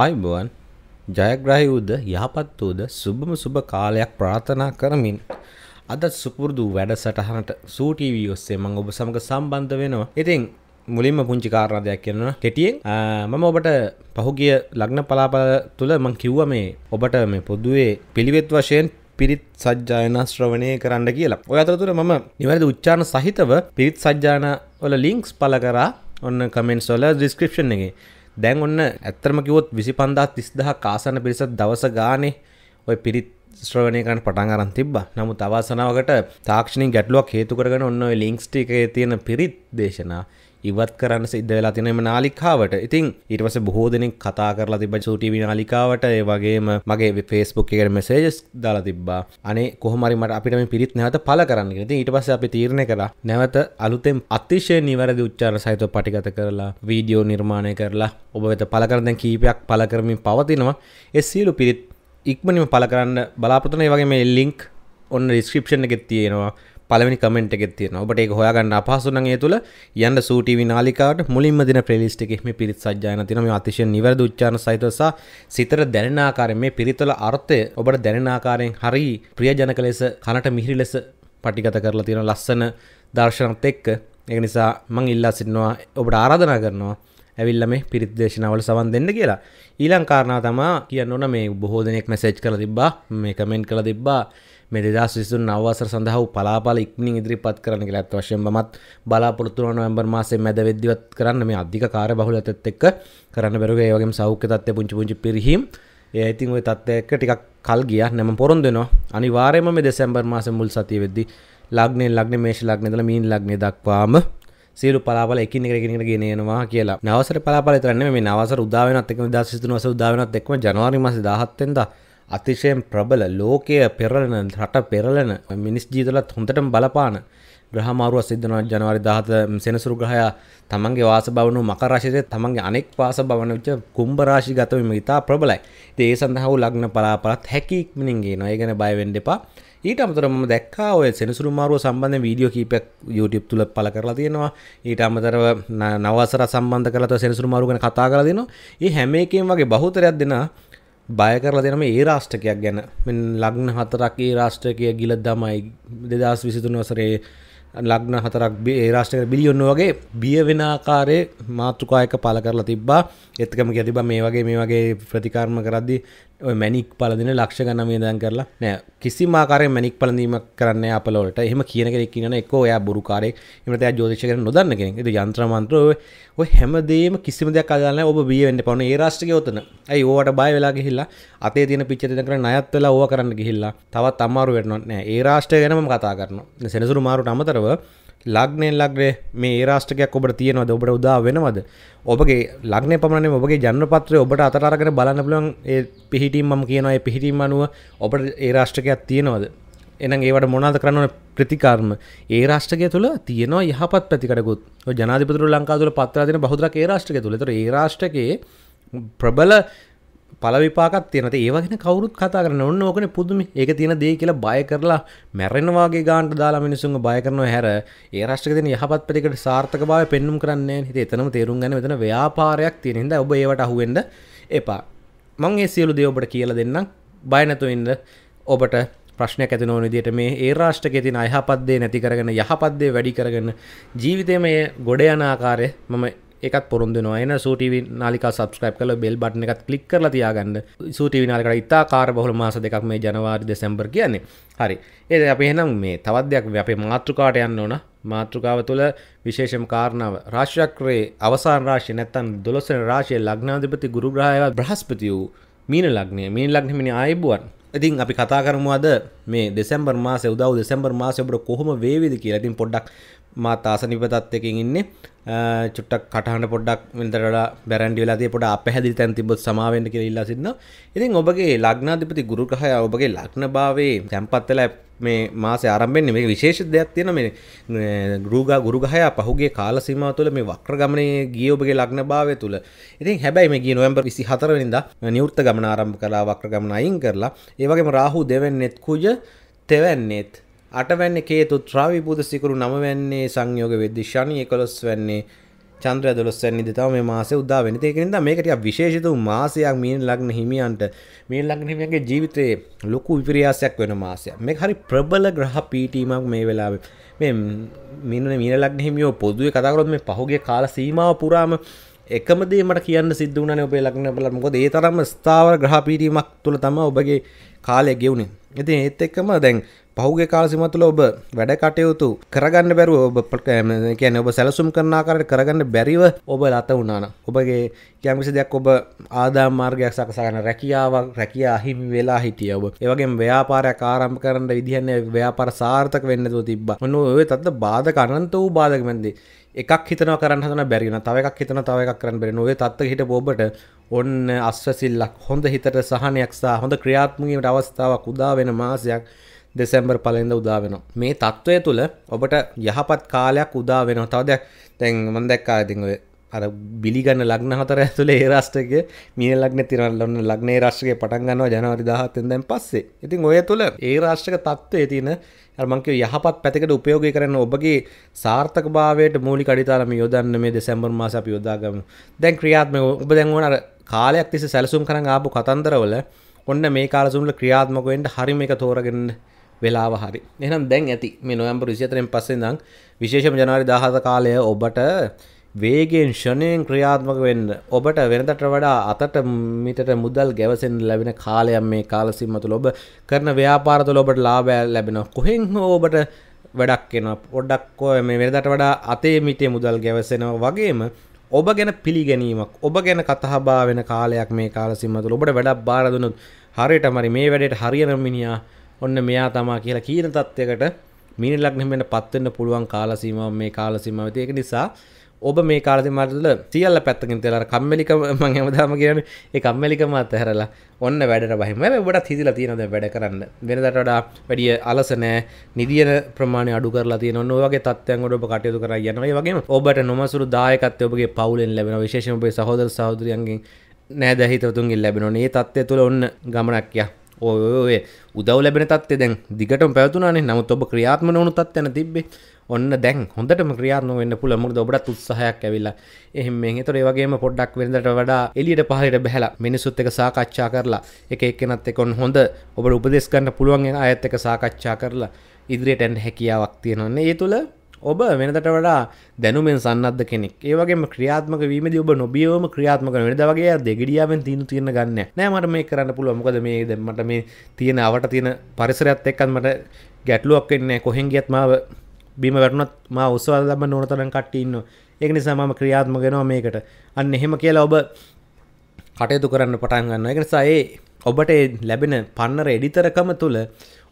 ආයුබුවන් ජයග්‍රහි වූද යහපත් වූද සුබම සුබ කාලයක් ප්‍රාර්ථනා කරමින් අදත් සුපුරුදු වැඩසටහනට සූටීවී ඔස්සේ මං ඔබ සමඟ සම්බන්ධ වෙනවා ඉතින් මුලින්ම පුංචි කාරණ දෙයක් කියන්න කෙටියෙන් මම ඔබට පහුගිය ලග්න පලාපල තුළ මං කිව්ව මේ ඔබට මේ පොදුවේ පිළිවෙත් වශයෙන් පිරිත් සජ්ජායන ශ්‍රවණය කරන්න කියලා ඔය අතරතුර මම නිවැරදි උච්චාන සහිතව පිරිත් සජ්ජාන වල ලිංක්ස් පල කරා ඔන්න කමෙන්ට්ස් වල ඩිස්ක්‍රිප්ෂන් එකේ දැන් ඔන්න ඇත්තරම කිවොත් විසි පන්දා තිස්දහ කාසන පිරිස දවස ගානේ ඔය පිරිත් ශ්‍රවණයකන් පටන් අරන් තිබ නමු තවාසනාවකට තාක්ෂණින් ගැටලුවක් හේතුකරගෙන ඔන්න ලිංක්ස්ටිකේ තියෙන පිරිත් දේශනා ඉවත් කරන්න සිද්ධ වෙලා තියෙන එම නාලිකාවට. ඉතින් ඊට පස්සේ බොහෝ දෙනෙක් කතා කරලා තිබ්බා සූටීවී නාලිකාවට ඒ වගේම මගේ Facebook එකට මැසේජස් දාලා තිබ්බා. අනේ කොහොම හරි මට අපිට මේ පිරිත් නැවත පළ කරන්න කියලා. ඉතින් ඊට පස්සේ අපි තීරණය කළා නැවත අලුතෙන් අතිශය නිවැරදි උච්චාරණ සහිතව පටිගත කරලා වීඩියෝ නිර්මාණය කරලා ඔබ වෙත පළ කරන දැන් කීපයක් පළ කරමින් පවතිනවා. ඒ සියලු පිරිත් ඉක්මනින්ම පළ කරන්න බලාපොරොත්තු වෙන. ඒ වගේම මේ ලින්ක් ඔන්න ඩිස්ක්‍රිප්ෂන් එකේ තියෙනවා. පලමනි කමෙන්ට් එකෙත් තියෙන ඔබට ඒක හොයාගන්න අපහසුනම් ඒ තුළ යන්න සූටීවි නාලිකාවට මුලින්ම දින ප්ලේලිස්ට් එකේ මේ පිරිත් සජ්ජායන තියෙන මේ අතිශය නිවැරදි උච්චාරණ සහිතව සහ සිතට දැනෙන ආකාරයෙන් මේ පිරිත්වල අර්ථය ඔබට දැනෙන ආකාරයෙන් හරි ප්‍රියජනක ලෙස කනට මිහිරි ලෙස පටිගත කරලා තියෙන ලස්සන දර්ශනත් එක්ක ඒක නිසා මම ඉල්ලා සිටිනවා ඔබට ආරාධනා කරනවා ඇවිල්ල මේ පිරිත් දේශනාවල සවන් දෙන්න කියලා ඊලං කාරණා තමා කියන්න ඕන මේ බොහෝ දෙනෙක් මැසේජ් කළ තිබ්බා මේ කමෙන්ට් කළ තිබ්බා මේ දෙදා සිසුන් අවසර සඳහා පලාපල ඉක්මින් ඉදිරිපත් කරන්න කියලා ඇත්ත වශයෙන්ම මත් බලාපොරොත්තු වන නොවැම්බර් මාසයේ මැද වෙද්දිවත් කරන්න මේ අධික කාර්යබහුලතෙත් එක්ක කරන්න බැරුව ඒ වගේම සෞඛ්‍ය තත්ත්වය පුංචි පුංචි පිරිහීම් ඒ ඉතින් ওই තත්ත්වය එක්ක ටිකක් කල් ගියා නම් පොරොන්දු වෙනවා අනිවාර්යයෙන්ම මේ දෙසැම්බර් මාසයේ මුල් සතිය වෙද්දි ලග්නේ ලග්නේ මේෂ ලග්නේ ඉඳලා මීන ලග්නේ දක්වාම සියලු පලාපල එකින් එක එකකට ගෙන එනවා කියලා. නවසර පලාපල විතරක් නෙමෙයි මේ නවසර උදා වෙනත් එක්කම 2023 වසර උදා වෙනත් එක්කම ජනවාරි මාසේ 17 වෙනිදා අතිශයෙන් ප්‍රබල ලෝකය පෙරලන රට පෙරලන මිනිස් ජීතලත් හොඳටම බලපාන ග්‍රහමාරුව සිද්ධන ජනවාරි දාහත සෙනසුරු ග්‍රහයා තමන්ගේ වාස බවනු මකරශිතය තමන්ගේ අනෙක් වාස භවනච කුම්භරාශි ගතවම ඉතා ප්‍රබලයි ඒ සඳහව ලග්න පලාපලත් හැකික්මිනින්ගේ නොය ගැන බයවෙන්ඩ එපා ඊට අමතර ම දැක්කා ඔය සෙනසුරු මාරුව සම්බන්ධ වීඩියෝ කීපයක් YouTube තුල පළ කරලා තියෙනවා ඊට අමතරව නවසර සම්බන්ධ කරලා සෙනසුරු මාරුව ගැන කතා කරලා දෙනවා මේ හැම එකකින් වගේ බහුතරයක් දෙනා බය කරලා දෙනම ඒ රාෂ්ටකයක් ගැන මෙ ලග්න හතරක් ඒ රාෂ්ටකය ගිල දමයි දෙදස් විසිතුන් වසරේ ලග්න හතරක් ඒ රාෂ්ටක බිලියොන්න වගේ බිය වෙනආකාරය මාතෘකායක පල කරලා තිබ්බා එත්තකම ගැතිබ මේ වගේ මේ වගේ ප්‍රතිකාරම කරද්දි මැනික් පලදින ලක්ෂ ගන්න මේදන් කරලා නෑ කිසි මාකාරය මැනික් පලඳීම කරන්න අපලට එහම කියන කෙක් කියන එක ඔයා බුරුකාරය එමට ජෝතිෂ කර නොදන්න කෙන ද යන්ත්‍රමන්ත්‍රව ඔය හැමදේම කිසිම දෙයක් අදන්න ඔබ බියවෙන්න පවන ඒ රාෂ්ටික ොතන ඇයි ඕට බය වෙලා ගහිල්ලා අතේ තියෙන පිච්චතන කර නයත්වෙලා ඕ කරන්න ගිහිල්ලා තවත් අම්මාරු වෙටනොත් නෑ ඒ රාෂ්ටය ගැනම කතා කරන සෙනසුරු මාරුට අමතරව ලග්නයෙන් ලග්නේ මේ රාෂ්ටකයක් ඔබට තියෙනවද ඔබට උදා වෙනවද ඔබගේ ලග්නය පමණනේ ඔබගේ ජන්ම පත්‍රය ඔබට අතට අරගෙන බලන්න පුළුවන් ඒ පිහිටීම් මම කියනවා ඒ පිහිටීම් අනුව ඔබට ඒ රාෂ්ටකයක් තියෙනවද එනම් ඒවට මොනාද කරන්න ප්‍රතිකාර්ම ඒ රාෂ්ටකය තුළ තියෙනවා යහපත් ප්‍රතිකරකුත් ජනාධිපතුර ලංකාතුල පත්‍රාදින බහුදරක් ඒ රාෂ්ටකය තුළ තොර ඒ රාෂ්ටකයේ ප්‍රබල පල විපාකත් තියෙනට ඒවගෙන කවරුත් කතා කරන ඔන්න ඕකන පුදුම ඒක තියෙන දේ කියලා බය කරලා මැරෙනවාගේ ගාන්ට දාලා මිනිසුන් බය කරනවා හැර ඒ රාෂ්ට්‍රික දෙන යහපත් ප්‍රතිකට සාර්ථක භාවය පෙන්눔 කරන්නේ හිත එතනම තේරුම් ගන්න මෙතන ව්‍යාපාරයක් තියෙන හින්දා ඔබ ඒවට අහුවෙන්න එපා මම ඒ සියලු දේ ඔබට කියලා දෙන්නම් බය නැතුව ඉන්න ඔබට ප්‍රශ්නයක් ඇති නොවන විදිහට මේ ඒ රාෂ්ට්‍රකයේ තියෙන අයහපත් දේ නැති කරගෙන යහපත් දේ වැඩි කරගෙන ජීවිතේ මේ ගොඩ යන ආකාරය මම එකත් පොරුන්දුනවා එන සූටව නාලිකා සබස්ක්‍රප් කල බෙල් බට්න එකත් කලික් කර තියාගන්න සූටව නාලකට ඉතා කාර බහල මාස දෙකක් මේ ජනවාරි දෙසැම්බර් කියන්නේ හරි ඒ අප එහෙනම් මේ තවත්යක් අපේ මාතෘකාට යන්න ඕන මාතෘකාව තුළ විශේෂම කාරණාව රාශ්‍යක්‍රයේ අවසාන් රාශය නැත්තන් දොලොස්සන රාශය ලග්නාධපති ගුරුග්‍රහයව බ්‍රහස්පති වූ මීන ලග්නය මීන් ලග්නමිනි ආයබුවන් ඉතින් අපි කතා කරමුවද මේ දෙසැම්බර් මාස උදව දෙසැම්බර් මාස ඔබට කොහොම වේවිද කියලා ඉතින් පොඩ්ඩක් මාත් ආසනිප තත්වයකින් ඉන්නේ චුට්ටක් කටහන පොඩ්ඩක් වෙනතරලා බැරන්ඩි වෙලාදී පොඩ අපැහැදිලි තැන් තිබොත් සමාවෙන්න කියලා ඉල්ලා සිටිනවා. ඉතින් ඔබගේ ලග්නාධිපති ගුරු ග්‍රහය ඔබගේ ලග්න භාවයේ තැම්පත් වෙලා මේ මාසේ ආරම්භෙන්නේ මේක විශේෂ දෙයක් තියෙනවා මේ ගුරුගා ගුරු ග්‍රහය පහුගිය කාල සීමාව තුළ මේ වක්‍ර ගමනේ ගියේ ඔබගේ ලග්න භාවය තුළ. ඉතින් හැබැයි මේ ගිය නොවැම්බර් 24 වෙනිදා නිවෘත්ත ගමන ආරම්භ කළා වක්‍ර ගමන අයින් කරලා ඒ වගේම රාහු දෙවන්නේත් කුජ තෙවන්නේත් අටවැන්න කේතු ත්‍රාවි බුදු සිකුරු නමවැන්නේ සංයෝග වෙද්දි ශනි 11 වෙන්නේ චන්ද්‍රය 12 වෙනි දිතව මේ මාසේ උදා වෙන්නේ. ඒක නිසා මේක ටිකක් විශේෂිත මාසයක් මීන ලග්න හිමියන්ට මීන ලග්න හිමියන්ගේ ජීවිතයේ ලොකු විපර්යාසයක් වෙන මාසයක්. මේක හරි ප්‍රබල ග්‍රහ පීඨීමක් මේ වෙලාවේ. මේ මීන මීන ලග්න හිමියෝ පොදුවේ කතා කරොත් මේ පහුගිය කාල සීමාව පුරාම එකම දේ මට කියන්න සිද්ධ වුණානේ ඔබේ ලග්න බලලා. මොකද ඒ තරම්ම ස්ථාවර ග්‍රහ පීඨීමක් තුල තමයි ඔබගේ කාලය ගෙවුනේ. ඉතින් ඒත් එක්කම දැන් පහුගේ කාලසිමතුල ඔබ වැඩ කටයුතු කරගන්න බැරුව ඔබ කියන ඔබ සැලසුම් කරනාකාරට කරගන්න බැරිව ඔබ ලත වුණාන ඔබගේ යම්කිසි දෙයක් ඔබ ආදා මාර්ගයක් සකසාගන්න රැකියාවක් රැකිය අහිමි වෙලා හිටිය ඔබ ඒවගේ ව්‍යාපාරයක් ආරම්භ කරන්න විදිහන්නේ ව්‍යාපාර සාර්ථක වෙන්න තුව තිබ්බ මොනෝ ඔය තත්ත බාධක අනන්ත වූ බාධකමැන්දී එකක් හිතන කරන්න හදන බැරින තව එකක් හිතන තව එකක් කරන්න බැරි නොවේ තත්ත හිට ඔබට ඔන්න අස්වසිල්ලක් හොඳ හිතට සහනයක් සහ හොඳ ක්‍රියාත්මකීමට අවස්ථාවක් උදා වෙන මාසයක් දෙසැම්බර් පලඳ උදා වෙන මේ තත්ත්වය තුළ ඔබට යහපත් කාලයක් උදා වෙන තවද තැන් මන් දැක්කා ඉතින් ඔය අර බිලිගන්න ලග්න හතර ඇතුළේ ඒ රාෂ්ටක මිය ලග්න තිරල්ලන්න ලග්නේ රාශ්‍රගේ පටන් ගන්නවා ජනවරි දහත්තෙන් දැන් පස්සේ ඉතින් ඔය තුළ ඒ රාශ්ටක තත්ත්වය තියෙන මංකව යහපත් පැතිකට උපයෝග කරන්න ඔබගේ සාර්ථක භාවයට මූලි කඩිතාලම යොදන්න මේ දෙසැම්බර් මාස අපි යොදාගම දැන් ක්‍රියාත්ම ඔබ දැන්වන අර කාලයක් තිස සැලසුම් කරන ආපු කතන්දරවල ඔන්න මේ කාලසුම්ල ක්‍රියාත්මකවෙන්ට හරිම එක තෝරගන්න වෙලාව හරි එනම් දැන් ඇති මේ නොයම්බ රිසිතරෙන් පස්සේ දං විශේෂම ජනවාරි දාහත කාලය ඔබට වේගෙන් ෂණයෙන් ක්‍රියාත්මක වෙන්න ඔබට වෙනතට වඩා අතට මිටට මුදල් ගැවසෙන් ලැබෙන කාලයම් මේ කාලසිම්මතුළ ඔබ කරන ව්‍යාපාරතුල ඔබට ලාබෑ ලැබෙන කොහෙන් හෝ ඔබට වැඩක් එෙන පොඩ්ඩක්කෝ මේ වෙනදට වඩා අතේ මිටේ මුදල් ගැවසෙනව වගේම ඔබ ගැන පිළිගැනීමක් ඔබ ගැන කතහබා වෙන කාලයක් මේ කාලසිම්මතුළ ඔබට වැඩක් බාරදුනුත් හරියට මරි මේ වැඩට හරියන මිනිියා ඔන්න මෙයා තමා කියලා කියන තත්ත්වයකට මිනිත් ලග්නෙමෙන් පත්වෙන්න පුළුවන් කාල සීමාව මේ කාල සීමාව ඒක නිසා ඔබ මේ කාලති මරතුල සියල්ල පැත්තකින් තෙලර කම්මලික මං හැමදාම කියන ඒ කම්මලිකම අතහැරලා ඔන්න වැඩට බහිම ගොඩත් හිදිලා තියෙනද වැඩ කරන්න වෙනදට වඩා වැඩිය අලසනෑ නිදියන ප්‍රමාණය අඩු කරලා තියෙන ඔන්නෝගේ තත්ත්වයන් ගොඩ ඔබ කටයුතු කර යනවා වගේ ඔබට නොමසුරු දායකත්වය ඔබගේ පවුලෙන් ලැබෙන විශේෂම ඔබේ සහෝදර සහෝදරියන්ගෙන් නෑ දැහිතවතුන්ගෙන් ලැබෙනවා මේ තත්ත්වය තුළ ඔන්න ගමනක් යා ඔය උදව ලැබෙන තත්ේ දැන් දිගටම පැවතුනේ නමුත් ඔබ ක්‍රියාත්ම නොවුණු තත්යන තිබ්බේ ඔන්න දැන් හොඳටම ක්‍රියාත්මක වෙන්න පුළුවන් මොකද ඔබට උත්සාහයක් ඇවිල්ලා එහෙම මෙන් ඒතර ඒ වගේම පොඩ්ඩක් වෙනදට වඩා එළියට පහළට බහැලා මිනිසුත් එක්ක සාකච්ඡා කරලා එක එක්කෙනත් එක්ක ඔන්න හොඳ ඔබට උපදෙස් ගන්න පුළුවන් අයත් එක්ක සාකච්ඡා කරලා ඉදිරියට යන්න හැකියාවක් තියෙනවා නේ ඒ තුළ ඔබ වෙනතට වඩා දැනුමෙන් සන්නද කෙනෙක් ඒවගේම ක්‍රියාත්මක වීමද ඔබ නොබියවම ක්‍රියාත්මක වෙනද වගේ දෙගඩියාවෙන් තිීනු තියෙන ගන්න නෑමට මේ කරන්න පුළුව මොකද මේ දෙමට මේ තියෙන අවට තියෙන පරිසරත් එක්කන් මට ගැටලුවක් වෙන්නේ කොහෙන්ගියත්මාව බිම වැටනත් මා උස්වාද ලබ නොනතරන් කට්ටඉන්න ඒක නිසා මම ක්‍රියාත්මගෙනවා මේකට අන්න එහෙම කියලා ඔබ කටයුතු කරන්න පටන් ගන්න එක නිසා ඒ ඔබට ලැබෙන පන්නර එඩිතරකම තුළ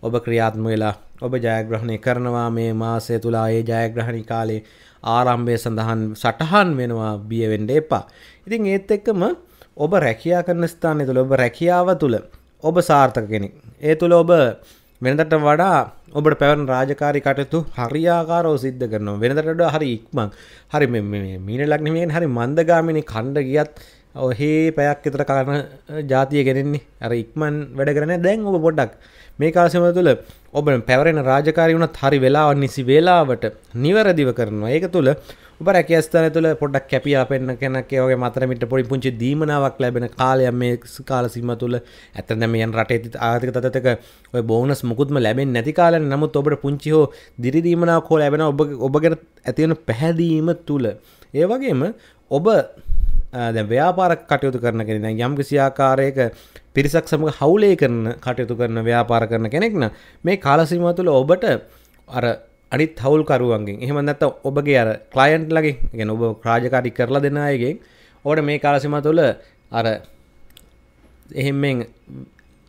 ඔබ ක්‍රියාත්ම වෙලා ඔබ ජයග්‍රහණය කරනවා මේ මාසය තුලා ඒ ජයග්‍රහණි කාලේ ආරම්භය සඳහන් සටහන් වෙනවා බියවෙන්ඩ එපා. ඉතින් ඒත් එක්කම ඔබ රැකයා කරන ස්ථානය තුළ ඔබ රැකියාව තුළ ඔබ සාර්ථක කෙනෙක්. ඒ තුළ ඔබ වෙනදට වඩා ඔබට පැවරන රාජකාරි කටයුතු හරියාකාරෝ සිද්ධ කරනවා වෙනදට හරි ඉක්මං හරි මීන ලක්නමෙන් හරි මන්දගාමිනි කණ්ඩ ගියත් ඔහේ පැයක් එතර කරන ජාතිය ගෙනෙන්නේ අර ඉක්මන් වැඩ කරන දැන් ඔබ පොඩ්ඩක් මේ කාලසම තුළ ඔබ පැවරෙන රාජකාරය වුණත් හරි වෙලාව නිසි වේලාවට නිවැරදිව කරනවා ඒක තුළ ඔබ රැකස්ථාන තුළ පොඩක් කැපියා පෙන්න්න කෙනක් ඔගේ මතරමිට පොඩි පුංචි දීමනාවක් ලැබෙන කාලය මේ කාලසිම තුළ ඇතන මෙයන් රටේ ආර්ථික තතක ඔය බෝනස් මුකුත්ම ලැබෙන් නැති කාලන නමුත් ඔබට පුංචි හෝ දිරිදීමනාවක් හෝ ලැබෙන ඔබ ඔබගෙන ඇතිවන පැහැදීම තුළ ඒ වගේම ඔබ ව්‍යාපාර කටයුතු කරන කෙන යම් කිසි ආකාරයක පිරිසක් සමඟ හවුලේ කරන කටයුතු කරන ව්‍යාපාර කරන කෙනෙක්න මේ කාලසිම තුළ ඔබට අර අනිත් හවුල්කරුවන්ගේ එහෙම නැත්ත ඔබගේ අර කලයින්ට් ලගේ ගැන ඔබ රාජකාරි කරලා දෙන අයගෙන් ඕට මේ කාලසිම තුළ අර එහෙමෙන්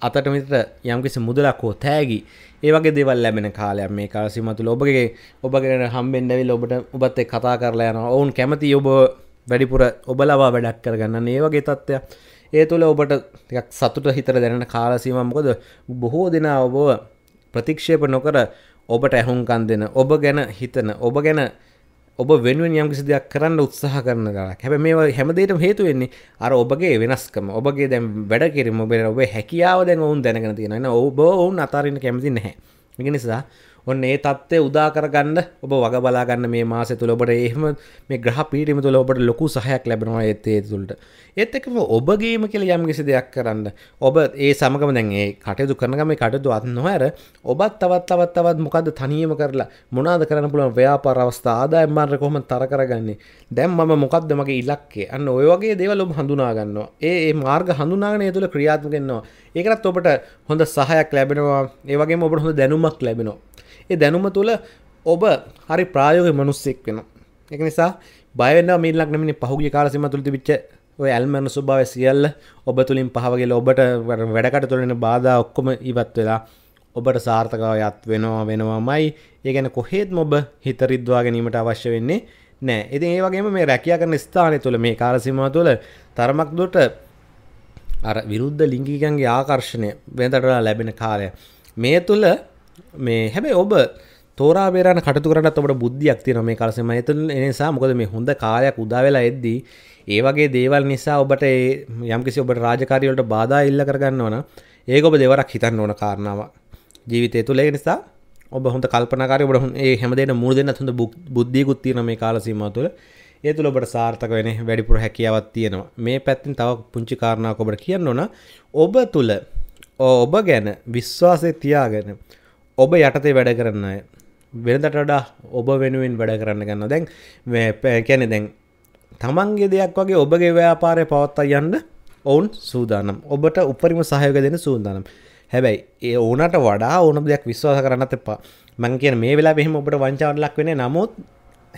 අතට මිතර යම්කිසි මුදලක් හෝ තෑගි ඒ වගේ දෙවල් ලැබෙන කාලයක් මේ කාලසිම තුළ ඔබගේ ඔබගෙන හම්බෙන්ඩවිල් ඔබට ඔබත් කතා කරලා යන ඔවුන් කැමති ඔබ වැඩිපුර ඔබ ලවා වැඩක් කරගන්න ඒ වගේ තත්ත්වයක් ඒ තුළ ඔබට සතුට හිතර දැන කාලසීමමකොද බොහෝ දෙෙන ඔබ ප්‍රතික්ෂේප නොකර ඔබට ඇහුන්කන් දෙන ඔබ ගැන හිතන ඔබ ගැන ඔබ වෙනුවෙන් යම් කිසි දෙයක් කරන්න උත්සාහ කරන ගලක් හැබ මේ හැමදේටම හේතු වෙන්නේ අර ඔබගේ වෙනස්කම ඔබගේ දැම් වැඩ කිරම ඔබේ ඔබේ හැකියාව දැන් ඔවුන් දැනගෙන තියෙනන ඔබ ඔවුන් අතාරන්න කැමති නැහැ එක නිසා ඔන්න ඒ තත්ත්වය උදාකරගන්න ඔබ වග බලාගන්න මේ මාස තුළ ඔබට එහෙම මේ ග්‍රහ පීටිම තුළ ඔබට ලොකු සහයක් ලැබෙනවා ඇත්තේ තුළට ඒත් එකම ඔබගේම කියල යම් කිසි දෙයක් කරන්න ඔබ ඒ සමගම දැන්ඒ කටයුතු කරනගම කටයුතු අත් නොහැර ඔබත් තවත් තවත් තවත් මොකද තනියම කරලා මොනාද කරන පුළුවන් ව්‍යාපාර අවස්ථා ආදායම් මාර්ග කොහොමද තර කරගන්නේ දැන් මම මොකද්ද මගේ ඉලක්කය අන්න ඔය වගේ දේවල් ඔබ හඳුනා ගන්නවා ඒ ඒ මාර්ග හඳුනාගෙන ඒ තුළ ක්‍රියාත්මක වෙනවා ඒකටත් ඔබට හොඳ සහයක් ලැබෙනවා ඒ වගේම ඔබට හොඳ දැනුමක් ලැබෙනවා ඒ දැනුම තුළ ඔබ හරි ප්‍රායෝග මනුස්සෙක් වෙන එක නිසා බයන මිල්ලක් නමිනි පහුගේ කාලසිම තුළති විච්ච ඇල්මන ස්වභාව සියල්ල ඔබ තුළින් පහවගේ ඔබට වැඩකට තුළෙන බාධ ඔක්කොම ඉවත් වෙලා ඔබට සාර්ථකාවයත් වෙනවා වෙනවාමයි ඒ ගැන කොහෙත් මොබ හිතරිද්වා ගැනීමට අවශ්‍ය වෙන්නේ නෑ එති ඒ වගේම මේ රැකයා කරන ස්ථානය තුළ මේ කාරසිමා තුළ තරමක් දුට අර විරුද්ධ ලිංගිකන්ගේ ආකර්ශණය වෙනතටලා ලැබෙන කාලය මේ තුළ මේ හැබැයි ඔබ තෝරාබේරන කටතු කරට ඔට බුද්ධියක් තින මේ කලසම ඇතු නිසා මොකද මේ හොඳ කාලයක් උදාවෙලා එද්දී ඒවගේ දේවල් නිසා ඔබට යම්කිසි ඔබට රාජකාරවලට බාධා ඉල්ල කරගන්න ඕන ඒක ඔබ දෙවරක් හිතන්න ඕන කාරණාව ජීවිතය තුළේ නිසා ඔබ හොඳ කල්පනකාරය ඔබට ඒ හැමදේට මුහුණ දෙන්න හොඳ බුද්ධියකුත් තියෙන මේ කාල සීමාව තුළ ඒ තුළ ඔබට සාර්ථක වෙන වැඩිපුර හැකියාවක් තියෙනවා මේ පැත්තෙන් තව පුංචි කාරණාවක් ඔබට කියන්න ඕන ඔබ තුළ ඔබ ගැන විශ්වාසය තියාගෙන ඔබ යටතේ වැඩ කරන්න වෙනදට වඩා ඔබ වෙනුවෙන් වැඩ කරන්න ගන්න දැන් කැනෙ දැන් තමන්ගේ දෙයක් වගේ ඔබගේ ව්‍යාපාරය පවත්තා යන්න ඔවුන් සූදානම් ඔබට උපරිම සහයක දෙන සූදානම් හැබැයි ඒ ඕනට වඩා ඕන දෙයක් විශ්වාස කරන්නත් එපා මං කියන මේ වෙලා බෙහිම ඔබට වංචාවට ලක් වෙන නමුත්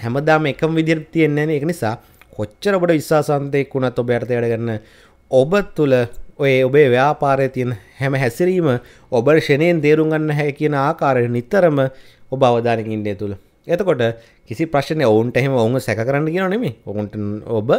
හැමදාම එකම විදිර තියෙන්නේ එක නිසා කොච්චර ඔබට විශ්වාසන්තයෙක් වුණත් ඔබ යටතේ වැඩ කරන්න ඔබ තුළ ඔය ඔබේ ව්‍යාපාරය තියෙන හැම හැසිරීම ඔබ ෂණයෙන් තේරුම් ගන්න හැ කියන ආකාරය නිතරම ඔබ අවධානකින් ඉන්නේ තුළ. එතකොට කිසි ප්‍රශ්නයක් ඔවුන්ට එහෙම ඔවුන් සැක කරන්න කියනව නෙමෙයි. ඔවුන්ට ඔබ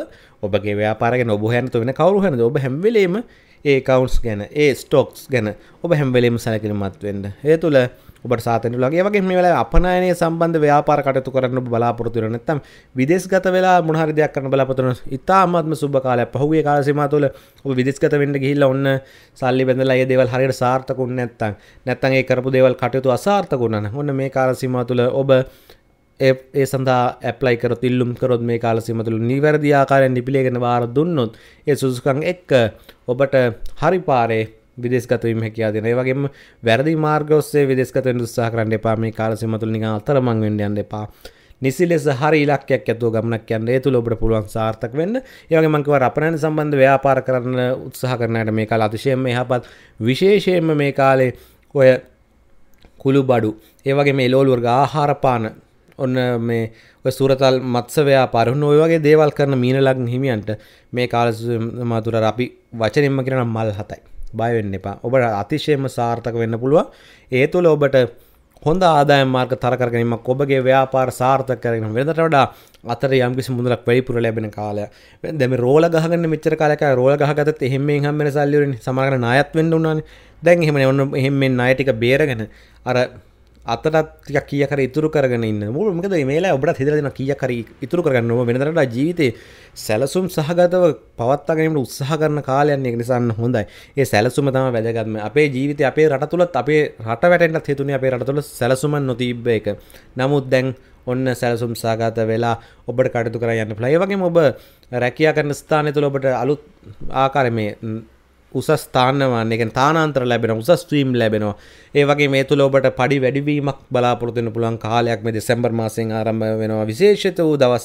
ඔබගේ ව්‍යාපාරය ගැන ඔබ හොයන්න තො වෙන කවුරු හොයනද? ඔබ හැම වෙලෙම ඒ accounts ගැන, ඒ stocks ගැන ඔබ හැම වෙලෙම සැලකිලිමත් වෙන්න. ඒ තුළ ඔබට සාතන ලගේ වගේ මේ වෙලාවේ අපනයනය සම්බන්ධ ව්‍යාපාර කටයුතු කරන්න ඔබ බලාපොරොත්තු වෙන නැත්නම් විදේශගත වෙලා මොන හරි දෙයක් කරන්න බලාපොරොත්තු වෙන ඉතාමත්ම සුබ කාලයක් පහුගිය කාල සීමාව තුළ ඔබ විදේශගත වෙන්න ගිහිල්ලා ඔන්න සල්ලි බඳලා ඒ දේවල් හරියට සාර්ථක වුනේ නැත්නම් නැත්නම් ඒ කරපු දේවල් කටයුතු අසාර්ථක වුණා නම් ඔන්න මේ කාල සීමාව තුළ ඔබ ඒ සඳහා ඇප්ලයි කර තිල්ලුම් කරොත් මේ කාල සිමතුළු නිවැරදි ආකාරයෙන් ලිපිලේගෙන වාර දුන්නොත් ඒ සුසුකන් එක්ක ඔබට හරි පාරේ විදෙස්ගතවීම හැකයා දෙන වගේම වැරදි මාර්ගෝස්සේ විදෙස්ගතෙන් උත්සාහ කරන්න එපා මේ කාලසීම තුළ නිකන් අතරමං වෙන්න යන්න එපා නිසි ලෙස හරි ඉලක්කයක් ඇතුව ගමනක් යන්න ඒ තුළ ඔබට පුළුවන් සාර්ථක වෙන්න ඒ වගේම මම කිව්වා අපරාණ සම්බන්ධ ව්‍යාපාර කරන්න උත්සාහ කරනකට මේ කාලේ අතිශයම යහපත් විශේෂයෙන්ම මේ කාලේ ඔය කුළු බඩු ඒ වගේ මේ ලෝල් වර්ග ආහාර පාන ඔන්න මේ සුරතල් මත්සව්‍යාපාර ඔන්න ඔය වගේ දේවල් කරන මීනලග්න හිමියන්ට මේ කාල මාතුර අපි වචනෙම්ම කරන මල් හතයි බයවෙන්න එපා ඔබට අතිශයම සාර්ථක වෙන්න පුළුව ඒ තුළ ඔබට හොඳ ආදායම් මාර්ග තරකරගැනීමක් ඔබගේ ව්‍යාපාර සාර්ථක කරගෙන වෙනදට වඩා අතර යම්කිසි මුදලක් වැඩිපුර ලැබෙන කාලය දැන් රෝල ගහගෙන මෙච්චර කාලයක් රෝල ගහගත්තත් එහෙම මෙහෙන් හැම වෙන සල්ලි වලින් සමහරකට ණයත් වෙන්න උනානේ දැන් එහෙම නේ ඔන්න එහෙම මේ ණය ටික බේරගෙන අර අතටත් කියකර ඉතුරු කරගෙන න්න මුමකද මේලා ඔබට හිදරන කියකර ඉතුරු කරන්න වෙනදරට ජීවිතය සැලසුම් සහගතව පවත්තගේීමට උත්සාහ කරන කාලයන්නේ නිසන්න හොඳයි ඒ සැලසුම තම වැදගත්ම අපේ ජීවිත අපේ රට තුළත් අපේ රට වැටෙන්ට හිතුන අපේ රට තුළ සැලසුමන් නොතිබ්බ එක නමුත් දැන් ඔන්න සැලසුම් සාගත වෙලා ඔබට කටතු කර යන්න ලයවගේ ඔබ රැකයා කරන ස්ථානය තුළ ඔබට අලුත් ආකාර මේ උසස් තාන්නවන්න එක තානන්තර ලැබෙන උසස් ්‍රීම් ලැබෙනවා ඒ වගේ මේ තුළ ඔබට පඩි වැඩිවීමක් බලාපොරොත්තුෙන පුළන් කාලයක් මේ දෙසැම්බර් මාසයෙන් ආරම්භ වෙනවා විශේෂත වූ දවස්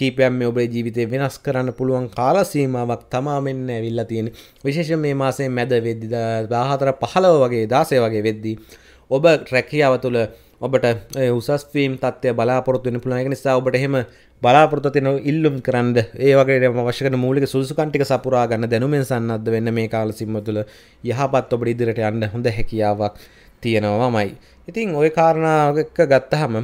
කීපයම් මේ ඔබේ ජීවිතය වෙනස් කරන්න පුළුවන් කාල සීමාවක් තමා මෙන්න ඇවිල්ලා තියෙන විශේෂ මේ මාසේ මැද වෙද්දි දාහතර පහලව වගේ දාසය වගේ වෙද්දී ඔබ රැකියාව තුළ ඔබට උසස් වීම් තත්ය බලාපොරත්තු වෙන පුළුවන් ඒක නිසා ඔබට එහෙම බලාපොරොත්තු තියෙන ඉල්ලුම් කරන්න ඒ වගේ අවශ්‍ය කරන මූලික සුදුසුකම් ටික සපුරා ගන්න දැනුමෙන් සන්නද්ධ වෙන්න මේ කාල සීම තුළ යහපත් ඔබට ඉදිරියට යන්න හොඳ හැකියාවක් තියෙනවාමයි. ඉතින් ওই කාරණාවක ගත්තහම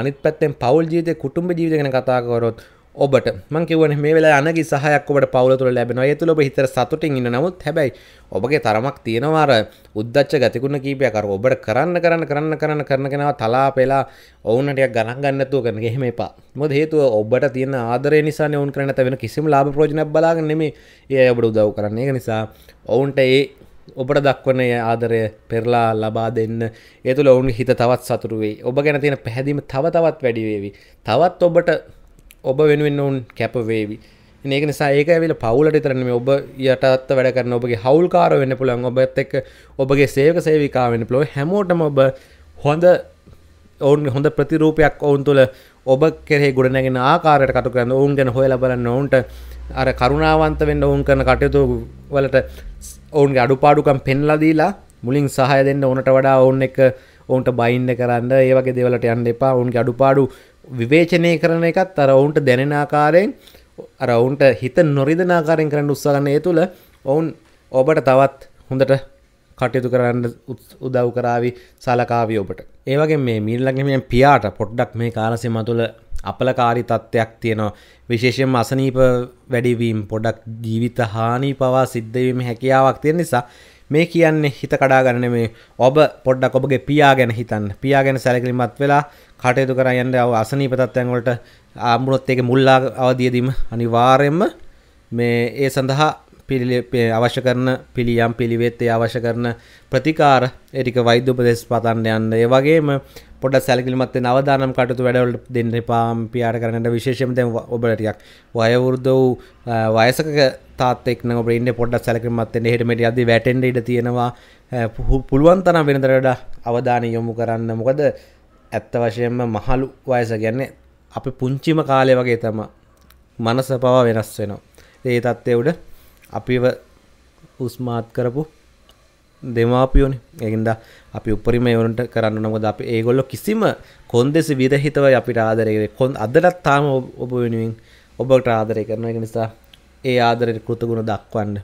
අනිත් පැත්තෙන් පෞල් ජීවිතේ කුටුම්බ ජීවිතය ගැන කතා කරොත් ඔබට මංකිවන මේ වෙලා අනග සහයක්කොට පවලතුර ලැබෙන ඇතුළ හිතර සතුටින් ඉන්න නමුත් හැබැයි ඔබගේ තරමක් තියෙනවාර උද්දච්ච ගතිකුණ කීපයකර ඔබට කරන්න කරන්න කරන්න කරන්න කරන කෙනවා තලා පෙලා ඔවුනට ගණන් ගන්නතුව කරන ගෙහෙම එපා මොද හේතුව ඔබට තියෙන ආදර නිසා ඔවුන් කරන තැවෙන කිසිම ලාභ ප්‍රෝජන බලාගන්නෙමේ ඒ ඔබට උදව් කරන්නේ එක නිසා ඔවුන්ට ඒ ඔබට දක්වන ආදරය පෙරලා ලබා දෙන්න ඒතුළ ඔවුන් හිත තවත් සතුරුවේ ඔබ ගැන තියෙන පැහැදිීම තව තවත් වැඩිවේවි තවත් ඔබට ඔබ වෙනුවෙන් ඔවුන් කැපවේවි ඒක නිසා ඒක ඇවිල පවුලට තරන්නේ ඔබ යටත්ත වැඩ කරන ඔබගේ හවුල්කාර වෙන්න පුළන් ඔබත් එක් ඔබගේ සේක සේවිකාවෙන පුලොව හැමෝටම ඔබ හොඳ ඔවුන් හොඳ ප්‍රතිරූපයක් ඔවුන් තුළ ඔබ කෙරෙහි ගොඩනැගෙන ආකාරයට කටු කරන්න ඔවුන් ගැන හොයල බලන්න ඔවුන්ට අර කරුණාවන්ත වෙන්න ඔවුන් කරන කටයුතු වලට ඔවුන්ගේ අඩුපාඩුකම් පෙන්ලදීලා මුලින් සහය දෙන්න ඕනට වඩා ඔවුන් එක ඔවුන්ට බයින්න කරන්න ඒවගේ දෙවලට යන්න එපා ඔවුන්ගේ අඩුපාඩු විවේචනය කරන එකත් අර ඔවුන්ට දැනෙන ආකාරයෙන් අර ඔවුන්ට හිත නොරිදෙන ආකාරයෙන් කරන්න උත්සාහ කරන ඒ තුල ඔවුන් ඔබට තවත් හොඳට කටයුතු කරන්න උදව් කරાવી සලකාවි ඔබට. ඒ වගේ මේ මීළඟ පියාට පොඩ්ඩක් මේ කාලසීම තුළ අපලකාරී තත්ත්වයක් තියෙනවා. විශේෂයෙන්ම අසනීප වැඩිවීම පොඩක් ජීවිත හානි පවා සිද්ධ වීම හැකියාවක් තියෙන නිසා මේ කියන්නේ හිත කඩා ගන්න නෙමෙයි ඔබ පොඩ්ඩක් ඔබගේ පියා ගැන හිතන්න පියා ගැන සැලකිලිමත් වෙලා කටයුතු කරා යන්න අසනීප තත්ත්වයන් වලට ආමුණොත් ඒකේ මුල් අවධියදීම අනිවාර්යයෙන්ම මේ ඒ සඳහා අවශ්‍ය කරන පිළියම් පිළිවෙත් ඒ අවශ්‍ය කරන ප්‍රතිකාර ඒ ටික වෛද්‍ය උපදෙස් පතන්න යන්න ඒ වගේම පොඩ සැලකිලිමත් වෙන අවධානම් කටයුතු වැඩවලට දෙන්න එපා පියාට කරන්නට විශේෂයෙන්ම දැන් ඔබට ටිකක් වයවෘද්ධ වූ වයසක තාත්තෙක් නම් ඔබට ඉන්නේ පොඩ්ඩක් සැලකිලිමත් වෙන්න එහෙට මෙහෙට යද්දී වැටෙන්න ඉඩ තියෙනවා පුළුවන් තරම් වෙනතට වඩා අවධානය යොමු කරන්න මොකද ඇත්ත වශයෙන්ම මහලු වයස කියන්නේ අපි පුංචිම කාලය වගේ තමයි මනස පවා වෙනස් වෙනවා ඒ තත්ත්වයේ උඩ අපිව උස්මාත් කරපු දෙමාපියෝනි ඒකින්ද අපි උපරිම එවුන්ට කරන්න නොකද අපි ඒගොල්ලො කිසිම කොන්දෙසි විරහිතව අපිට ආදරයකෙ කොන් අදටත් තාම ඔබ වෙනුවෙන් ඔබට ආදරය කරන එක නිසා ඒ ආදරයට කෘතගුණ දක්වන්න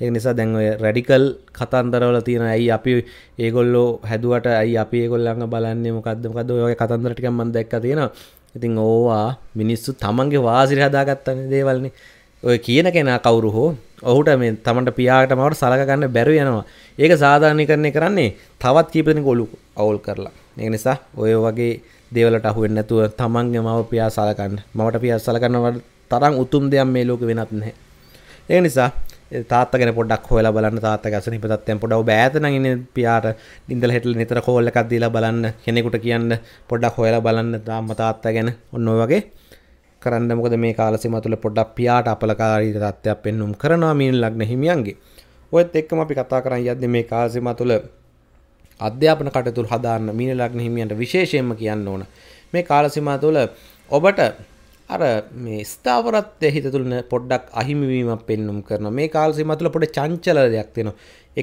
ඒ නිසා දැන් ඔය රැඩිකල් කතන්දරවල තියෙන ඇයි අපි ඒගොල්ලෝ හැදුවට ඇයි අපි ඒගොල්ලඟ බලන්නේ මොකද්ද මොකද්ද ඔය කතන්දර ටිකක් මම දැක්කා තියෙනවා ඉතින් ඕවා මිනිස්සු තමන්ගේ වාසිර හදාගත්තනේ දේවල්නේ ඔය කියන කෙනා කවුරු හෝ ඔහුට මේ තමට පියාට මවට සලකගන්න බැරි යනවා ඒක සාධාරණය කරණය කරන්නේ තවත් කීපදෙනෙක් ඔලු අවුල් කරලා ඒ නිසා ඔය වගේ දේවලට අහුවෙන්නේ නැතුව තමන්ගේ මව පියා සලකන්න මවට පියා සලකන්න තරම් උතුම් දෙයක් මේ ලෝකේ වෙනත් නැහැ ඒ නිසා තාත්තගෙන පොඩක් හොල බලන්න තාත්ත ගැසන හිපතත්තයෙන් පොඩව බෑතනගෙන පියාට ඉින්දල හෙටල නිතර කෝල්ලකක් දීලා බලන්න කෙනෙකුට කියන්න පොඩක් හොයලා බලන්න තාම්ම තාත්තා ගැන ඔන්න වගේ කරන්න මොකද මේ කාලසිම තුළ පොඩ්ඩක් පියාට අපලකාරී තත්ත්වයක් පෙන්වුම් කරනවා මීන ලග්න හිමියන්ගේ. ඔයත් එක්කම අපි කතා කරන් යද්දී මේ කාලසිම තුළ අධ්‍යාපන කටයුතු හදාන්න මීන ලග්න හිමියන්ට විශේෂයෙන්ම කියන්න ඕන. මේ කාලසිම තුළ ඔබට අර මේ ස්ථාවරත්වය හිත තුළන පොඩ්ඩක් අහිමිවීමක් පෙන්නුම් කරන මේ කාල්සිම තුළ පොඩ චංචල දෙයක් තියෙන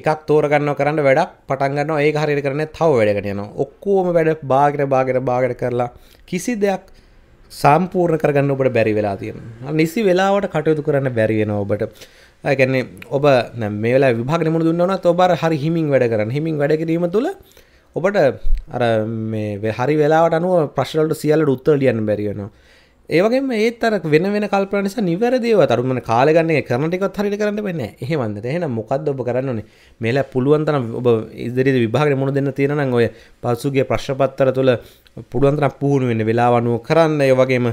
එකක් තෝරගන්නව කරන්න වැඩක් පටන්ගන්න ඒ හරිර කරන තව වැඩගෙන යන ඔක්කෝම වැඩ බාගෙන බාගෙන බාගට කරලා කිසි දෙයක් සම්පූර්ණ කරගන්න ඔබට බැරි වෙලා තියෙනවා. නිසි වෙලාවට කටයුතු කරන්න බැරි වෙනවා ඔබට. ඒ කියන්නේ ඔබ මේ වෙලාවේ විභාග නිමුණු දුන්නා නම් ඔබ හරි හිමින් වැඩ කරන්න. හිමින් වැඩ කිරීම තුළ ඔබට අර මේ හරි වෙලාවට අනුව ප්‍රශ්නවලට සියල්ලට උත්තර ලියන්න බැරි වෙනවා. ඒවගේ ඒ තර වෙන වෙන කල්පන නිසා නිවැරදිව තරුමන කාලගන්න කරනටිකත් හරිට කරන්න වෙන්න එහෙමන්ද එහෙන මොකක්ද ඔබ කරන්න ඕනේ මෙලා පුළුවන්තන ඔබ ඉදිරි විභාග මුණ දෙන්න තියෙනනම් ඔය පසුගේ ප්‍රශ්පත්තර තුළ පුළුවන්තන පුහුණු වෙන්න වෙලාවනුව කරන්න ඒ වගේම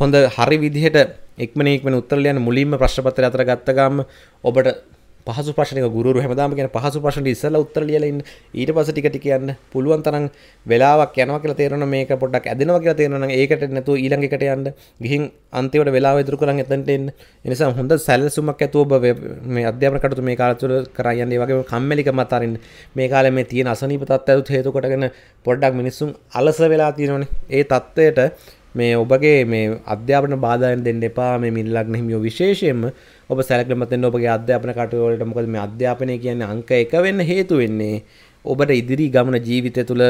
හොඳ හරි විදිහට එක්මනෙක් වෙන උත්තරලයන් මුලින්ම ප්‍රශ්පත්තර අතර ගත්තගම් ඔබට පහසු පශන ගුරු හැමදාම ගැන පහසු පශන ඉස්සල උත්තර ලියලන්න ඊට පස ටිකට කියන්න පුළුවන් තරම් වෙලාවක් යනවා කියලා තේරන මේක පොඩක් ඇදෙනවා කියලා තේරන ඒකට නැතු ඊළඟකට යන්න ගිහින් අන්තිවට වෙලා ඉතුරු කරන් එතනට එන්න එනිසා හොඳ සැලසුමක් ඇතුව බව මේ අධ්‍යාපන කටයුතු මේ කාලය තුළ කරා යන්නේ වගේ කම්මැලිකම අතරින් මේ කාලේ මේ තියෙන අසනීප තත්ත්වයත් හේතු කොටගෙන පොඩ්ඩක් මිනිස්සුන් අලස වෙලා තියෙනවනේ ඒ තත්ත්වයට මේ ඔබගේ මේ අධ්‍යාපන බාධායන් දෙන්න එපා මේ මිල්ලක් හිමියෝ විශේෂයෙන්ම ඔබ සැලකනමතෙන් ඔබගේ අධ්‍යාපන කටයුවලට මොකද මේ අධ්‍යාපනය කියන්නේ අංක එක වෙන්න හේතු වෙන්නේ ඔබට ඉදිරි ගමන ජීවිතය තුළ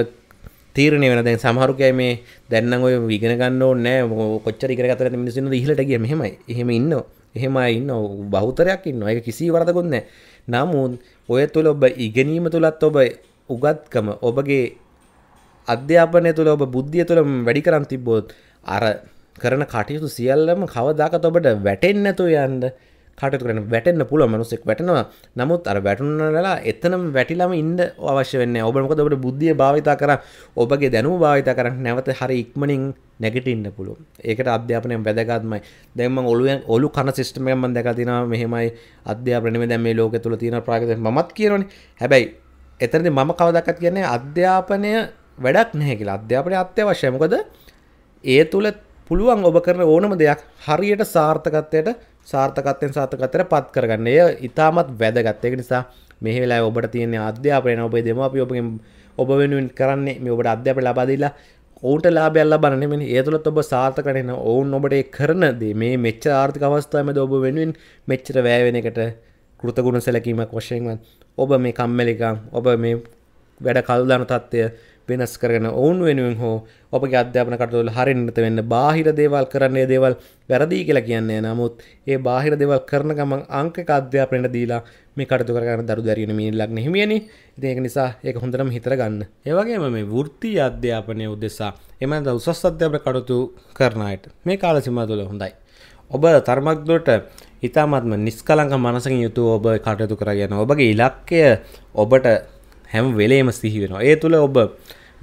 තීරණය වෙන දැන් සමහරුකය මේ දැන්නම් ඔය විගෙන ගන්න ඕනේ කොච්චර ඉගෙන ගතර මිනිස්සුන ඉහළට ගිය මෙහෙමයි එහෙම ඉන්න එහෙම ඉන්න බහුතරයක් ඉන්න ඒක කිසි වරදකුත් නැහැ නමුත් ඔය තුල ඔබ ඉගෙනීම තුලත් ඔබ උගත්කම ඔබගේ අධ්‍යාපනය තුළ ඔබ බුද්ධිය තුළ වැඩි කරන් තිබ්බොත් අර කරන කටයුතු සියල්ලම කවදාකත් ඔබට වැටෙන්නැතු යන්න කටතු කරන වැටෙන්න්න පුල මනුසෙක් වැටනවා නමුත් අර වැටුන්නලා එතනම් වැටිලම ඉන්ඩ අවශ්‍ය වන්න ඔබමක ඔබට බුද්ධිය භාවිතා කර ඔබගේ දැනු භාවිත කර නැවත හරි ඉක්මනින් නැගටඉන්න පුළුව ඒකට අධ්‍යාපනය වැදගත්මයි දැම ඔලුවෙන් ඔලු කන සිිස්ටමයම දැකතින මෙහෙමයි අධ්‍යාපනම දැම ලෝක තුළ තින ප්‍රාගත මත් කියරන හැබැයි එතරදි මම කවදකත් කියන්නේ අධ්‍යාපනය වැඩක් නැහැ කියලා අධ්‍යාපනය අත්‍යවශ්‍යමකද ඒ තුළ පුළුවන් ඔබ කරන ඕනම දෙයක් හරියට සාර්ථකත්වයට සාර්ථකත්වයෙන් සාර්ථකත්වයට පත් කරගන්න. එය ඉතාමත් වැදගත්. ඒක නිසා මේ වෙලාවේ ඔබට තියෙන අධ්‍යාපනය ඔබේ දෙමාපිය ඔබගෙන් ඔබ වෙනුවෙන් කරන්නේ මේ ඔබට අධ්‍යාපනය ලබා දීලා ඔවුන්ට ලාභයක් ලබන්න නෙමෙයි. ඒ තුලත් ඔබ සාර්ථක වෙන ඔවුන් ඔබට ඒ කරන දේ මේ මෙච්චර ආර්ථික අවස්ථාවේද ඔබ වෙනුවෙන් මෙච්චර වැය වෙන එකට කෘතගුණ සැලකීමක් වශයෙන්වත් ඔබ මේ කම්මැලිකම් ඔබ මේ වැඩ කල් දාන තත්ත්වය වෙනස් කරන ඔවුන් වෙනුවෙන් හෝ ඔපගේ අධ්‍යාපන කටතුල හරින්නත වෙන්න බාහිර දේවල් කරන්නේ දේවල් වැරදිී කියලා කියන්නේ නමුත් ඒ බාහිර දෙවල් කරන ගමන් අංක අධ්‍යාපනයට දීලා මේ කටතු කරන දරු දැරන මී ලක්න හිමියනි ඒක නිසා ඒක හොඳරම හිතරගන්න ඒවගේම මේ වෘත්ති අධ්‍යාපනය උදෙසා එම ද උසස් අධ්‍යාපන කටතු කරනයට මේ කාලසිම තුළ හොඳයි ඔබ තර්මක්දොට ඉතාමත්ම නිස්කලංක මනසකින් යුතු ඔබ කටයුතු කරගෙන ඔබගේ ඉලක්කය ඔබට හැම වෙලේම සිහිවෙනවා ඒ තුළ ඔබ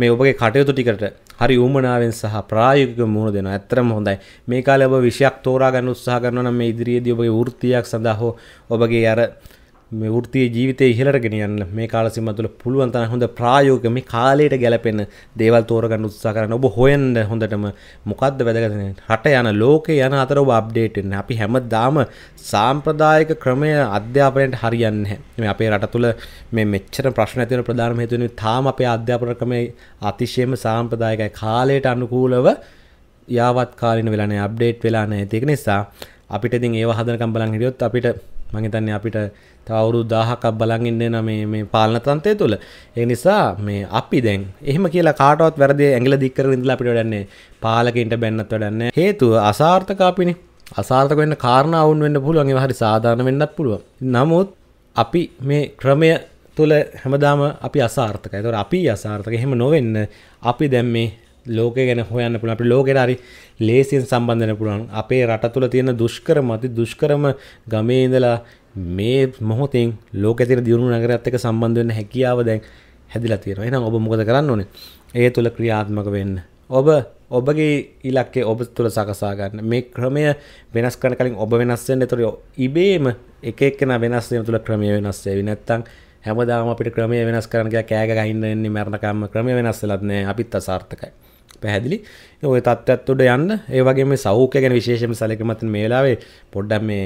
මේ ඔබගේ කටයුතු ටිකට හරි උමනාවෙන් සහ ප්‍රායෝගිකව මුහුණ දෙනවා. ඇත්තරම හොඳයි. මේ කාලේ ඔබ විෂයක් තෝරා ගන්න උත්සාහ කරනවා නම් මේ ඉදිරියේදී ඔබගේ වෘත්තියක් සඳහා හෝ ඔබගේ අර මේ වෘතිය ජීවිතය ඉහලට ගෙනියන්න මේ කාලසිම තුළ පුළුවන් තරම් හොඳ ප්‍රායෝගික මේ කාලයට ගැලපෙන දේවල් තෝරගන්න උත්සාහ කරන්න ඔබ හොයන්න හොඳටම මොකද්ද වැදගත් රට යන ලෝකේ යන අතර ඔබ අප්ඩේට් වෙන්න අපි හැමදාම සාම්ප්‍රදායික ක්‍රමය අධ්‍යාපනයට හරියන්නේ නැහැ මේ අපේ රට තුළ මේ මෙච්චර ප්‍රශ්න ඇති වෙන ප්‍රධානම හේතුව තාම අපේ අධ්‍යාපන ක්‍රමය අතිශයම සාම්ප්‍රදායිකයි කාලයට අනුකූලව යාවත් කාලින වෙලා නැහැ අප්ඩේට් වෙලා නැහැ ඒක නිසා අපිට ඉතින් ඒව හදනකම් බලන් හිටියොත් අපිට මහිතන්නේ අපිට තවරු දාහකක් බලගන්න න මේ පාලන තන්තය තුළ ඒ නිසා මේ අපි දැන් එහම කියලා කාටවත් වැරදි ඇගල දික්කර ඉඳලා අපිට වැඩන්නේ පාලකින්ට බැන්නත් වැඩන්න හේතුව අසාර්ථකාපිනි අසාර්ථක වන්න කාරණාවන් වන්න පුළුවන්ගේ හරි සාධාන වෙන්නත් පුළුව නමුත් අපි මේ ක්‍රමය තුළ හැමදාම අපි අසාර්ථකයි තොර අපි අසාර්ථක එහෙම නොවෙන්න අපි දැම් මේ ලෝක ගැන හොයන්න පුළුවන් අපිට ලෝකෙට හරි ලේසියෙන් සම්බන්ධ වෙන්න පුළුවන් අපේ රට තුල තියෙන දුෂ්කරම අති දුෂ්කරම ගමේ ඉඳලා මේ මොහොතෙන් ලෝකෙ තියෙන දියුණු නගරයත් එක්ක සම්බන්ධ වෙන්න හැකියාව දැන් හැදිලා තියෙනවා එහෙනම් ඔබ මොකද කරන්න ඕනේ ඒ තුල ක්‍රියාත්මක වෙන්න ඔබ ඔබගේ ඉලක්කේ ඔබ තුළ සකසා ගන්න මේ ක්‍රමය වෙනස් කරන කලින් ඔබ වෙනස්සෙන් එතොර ඉබේම එක එක්කෙන වෙනස්සෙන තුළ ක්‍රමය වෙනස්සේ විනැත්තං හැමදාම අපිට ක්‍රමය වෙනස් කරනක කෑග ගහින්න එන්නේ මැරණකම්ම ක්‍රමය වෙනස්සලත්නෑ අපිත් අසාර්ථකයි පැහැදිලි ඔය තත්ත්වත් උඩ යන්න ඒවගේම සෞඛ්‍ය ගැන විශේෂම සැලකමත් මේලාවේ පොඩ්ඩක් මේ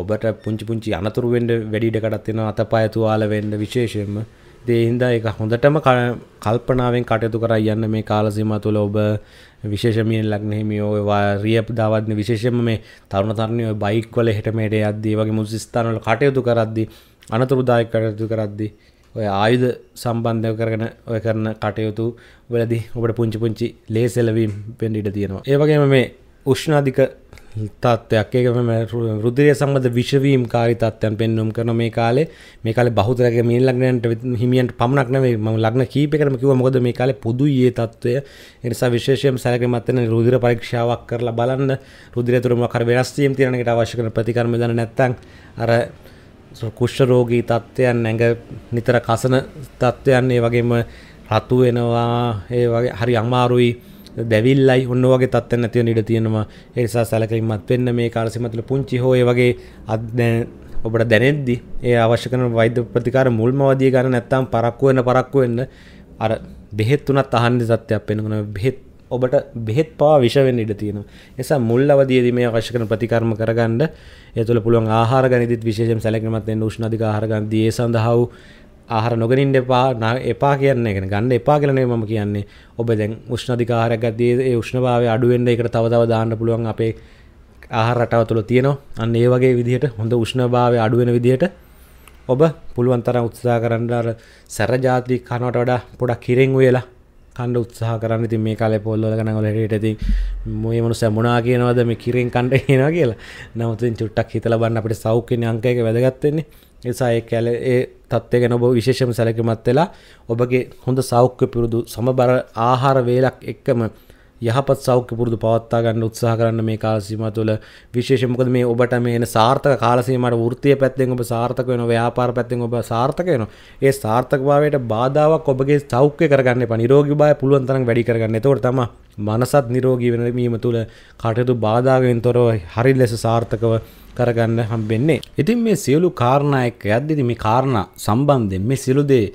ඔබට පුංචි පුංචි අනතුරු වෙන්න වැඩි ඉඩකඩක් තියෙනවා අතපය තුවාල වෙන්න විශේෂයෙන්ම ඒ හින්දා ඒක හොඳටම කල්පනාවෙන් කටයුතු කරා යන්න මේ කාල සීමාව තුළ ඔබ විශේෂමියෙන් ලග්නෙහිමිය ඔය රියප් දාවත්නේ විශේෂයෙන්ම මේ තරුණ තරුණියෝ ඔය බයික් වල හෙට මෙහෙට යද්දී වගේ මුස්ස්ථාන වල කටයුතු කරද්දී අනතුරුදායක කටයුතු කරද්දී ඔය ආයුධ සම්බන්ධය කරගෙන ඔය කරන කටයුතු වලදි ඔබට පුංචි පුංචි ලේසෙලවීම් පෙන්ඩ ඉඩ තියෙනවා ඒවගේම මේ උෂ්ණාධික තත්ත්වයක් ඒකම රුදිරය සම්බඳ විශවීම් කාරි තත්ත්වයන් පෙන්නුම් කරන මේ කාලේ මේ කාලේ බහුතරක මේ ලග්නයන්ට හිමියන්ට පමණක් නෙවෙයි මම ලග්න කීපයකටම කිව්වා මොකද මේ කාලේ පොදුයි ඒ තත්ත්වය ඒ නිසා විශේෂයෙන් සැලකිලිමත් වෙන රුධිර පරීක්ෂාවක් කරලා බලන්න රුධිරය තුර මොකක් හරි වෙනස් වීම් තියෙන එකට අවශ්‍ය කරන ප්‍රතිකර්ම දන්න නැත්නම් අර කුෂ්ට රෝගී තත්ත්වයන් නැඟ නිතර කසන තත්ත්වයන් ඒ වගේම රතු වෙනවා ඒ වගේ හරි අමාරුයි දැවිල්ලයි ඔන්න වගේ තත්ත්වයන් නැතිව ඉඩ තියෙනවා ඒ නිසා සැලකිලිමත් වෙන්න මේ කාලසීමතුල පුංචි හෝ ඒ වගේ ඔබට දැනෙද්දි ඒ අවශ්‍ය කරන වෛද්‍ය ප්‍රතිකාර මුල්ම අවධිය ගන්න නැත්නම් පරක්කු වෙන්න පරක්කු වෙන්න අර බෙහෙත් තුනත් අහන්නේ තත්ත්වයක් වෙනකොට බෙහෙත් ඔබට බෙහෙත් පවා විෂවෙන් ඉඩ තියෙනවා නිසා මුල් අවදියේදී මේ අවශ්‍ය කරන ප්‍රතිකර්ම කරගන්න ඒ තුළ පුළුවන් ආහාර ගනිතත් විශේෂයෙන් සැලකිලිමත් වෙන්න උෂ්ණ අධික ආහාර ගනිතී ඒ සඳහා වූ ආහාර නොගනින්න එපා එපා කියන්නේ කියන්නේ ගන්න එපා කියලා නෙමෙයි මම කියන්නේ ඔබ දැන් උෂ්ණ අධික ආහාරයක් ගත්තී ඒ උෂ්ණභාවය අඩු වෙන්න ඒකට තව තව දාන්න පුළුවන් අපේ ආහාර රටාව තුළ තියෙනවා අන්න ඒ වගේ විදිහට හොඳ උෂ්ණභාවය අඩු වෙන විදිහට ඔබ පුළුවන් තරම් උත්සාහ කරන්න අර සැර ජාති කනවට වඩා පොඩක් කිරෙන් වෙලා කණ්ඩ උත්සාහ කරන්න ඉතින් මේ කාලේ පොල්වල ගණන්වල හැටියට ඉතින් මේ මනුස්සයා මොනා කියනවද මේ කිරෙන් කණ්ඩ කියනවා කියලා. නමුත් ඉතින් චුට්ටක් හිතලා බලන්න අපිට සෞඛ්‍යනේ අංක එක වැදගත් වෙන්නේ. ඒ නිසා ඒ කැල ඒ තත්ත්වය ගැන ඔබ විශේෂම සැලකිලිමත් වෙලා ඔබගේ හොඳ සෞඛ්‍ය පුරුදු සමබර ආහාර වේලක් එක්කම යහපත් සෞඛ්‍ය පුරුදු පවත්වා ගන්න උත්සාහ කරන්න මේ කාලසීමා තුළ විශේෂයෙන් මොකද මේ ඔබට මේ එන සාර්ථක කාලසීමාවට වෘත්තීය පැත්තෙන් ඔබ සාර්ථක වෙනවා ව්‍යාපාර පැත්තෙන් ඔබ සාර්ථක වෙනවා ඒ සාර්ථකභාවයට බාධාවක් ඔබගේ සෞඛ්‍ය කරගන්න එපා නිරෝගී භාවය පුළුවන් තරම් වැඩි කරගන්න එතකොට තමයි මනසත් නිරෝගී වෙනවීම තුළ කටයුතු බාධාවෙන් තොරව හරි ලෙස සාර්ථකව කරගන්න හම්බෙන්නේ. ඉතින් මේ සියලු කාරණා එක්ක යද්දී මේ කාරණා සම්බන්ධයෙන් මේ සියලු දේ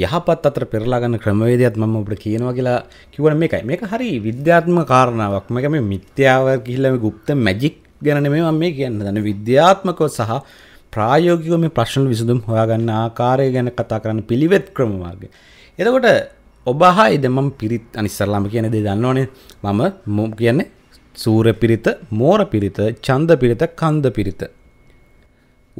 යහපත් අතර පෙරලාගන්න ක්‍රමවේදයක් මම ඔබට කියනවා කියලා කිවන මේකයි මේක හරි විද්‍යාත්ම කාරණාවක් මේක මේ මිත්‍යාව කිහිල්ලම ගුප්ත මැජික් ගැන මේ මම මේ කියන්න දන්න විද්‍යාත්මකව සහ ප්‍රායෝගිකව මේ ප්‍රශ්න විසඳුම් හොයාගන්න ආකාරය ගැන කතා කරන්න පිළිවෙත් ක්‍රමවාර්ග. එතකොට ඔබ හා ඉද මම පිරිත් අනිස්සරලාම කියන දේ දන්නවනේ මම මො කියන්නේ සූර පිරිත මෝර පිරිත චන්ද පිරිත කන්ද පිරිත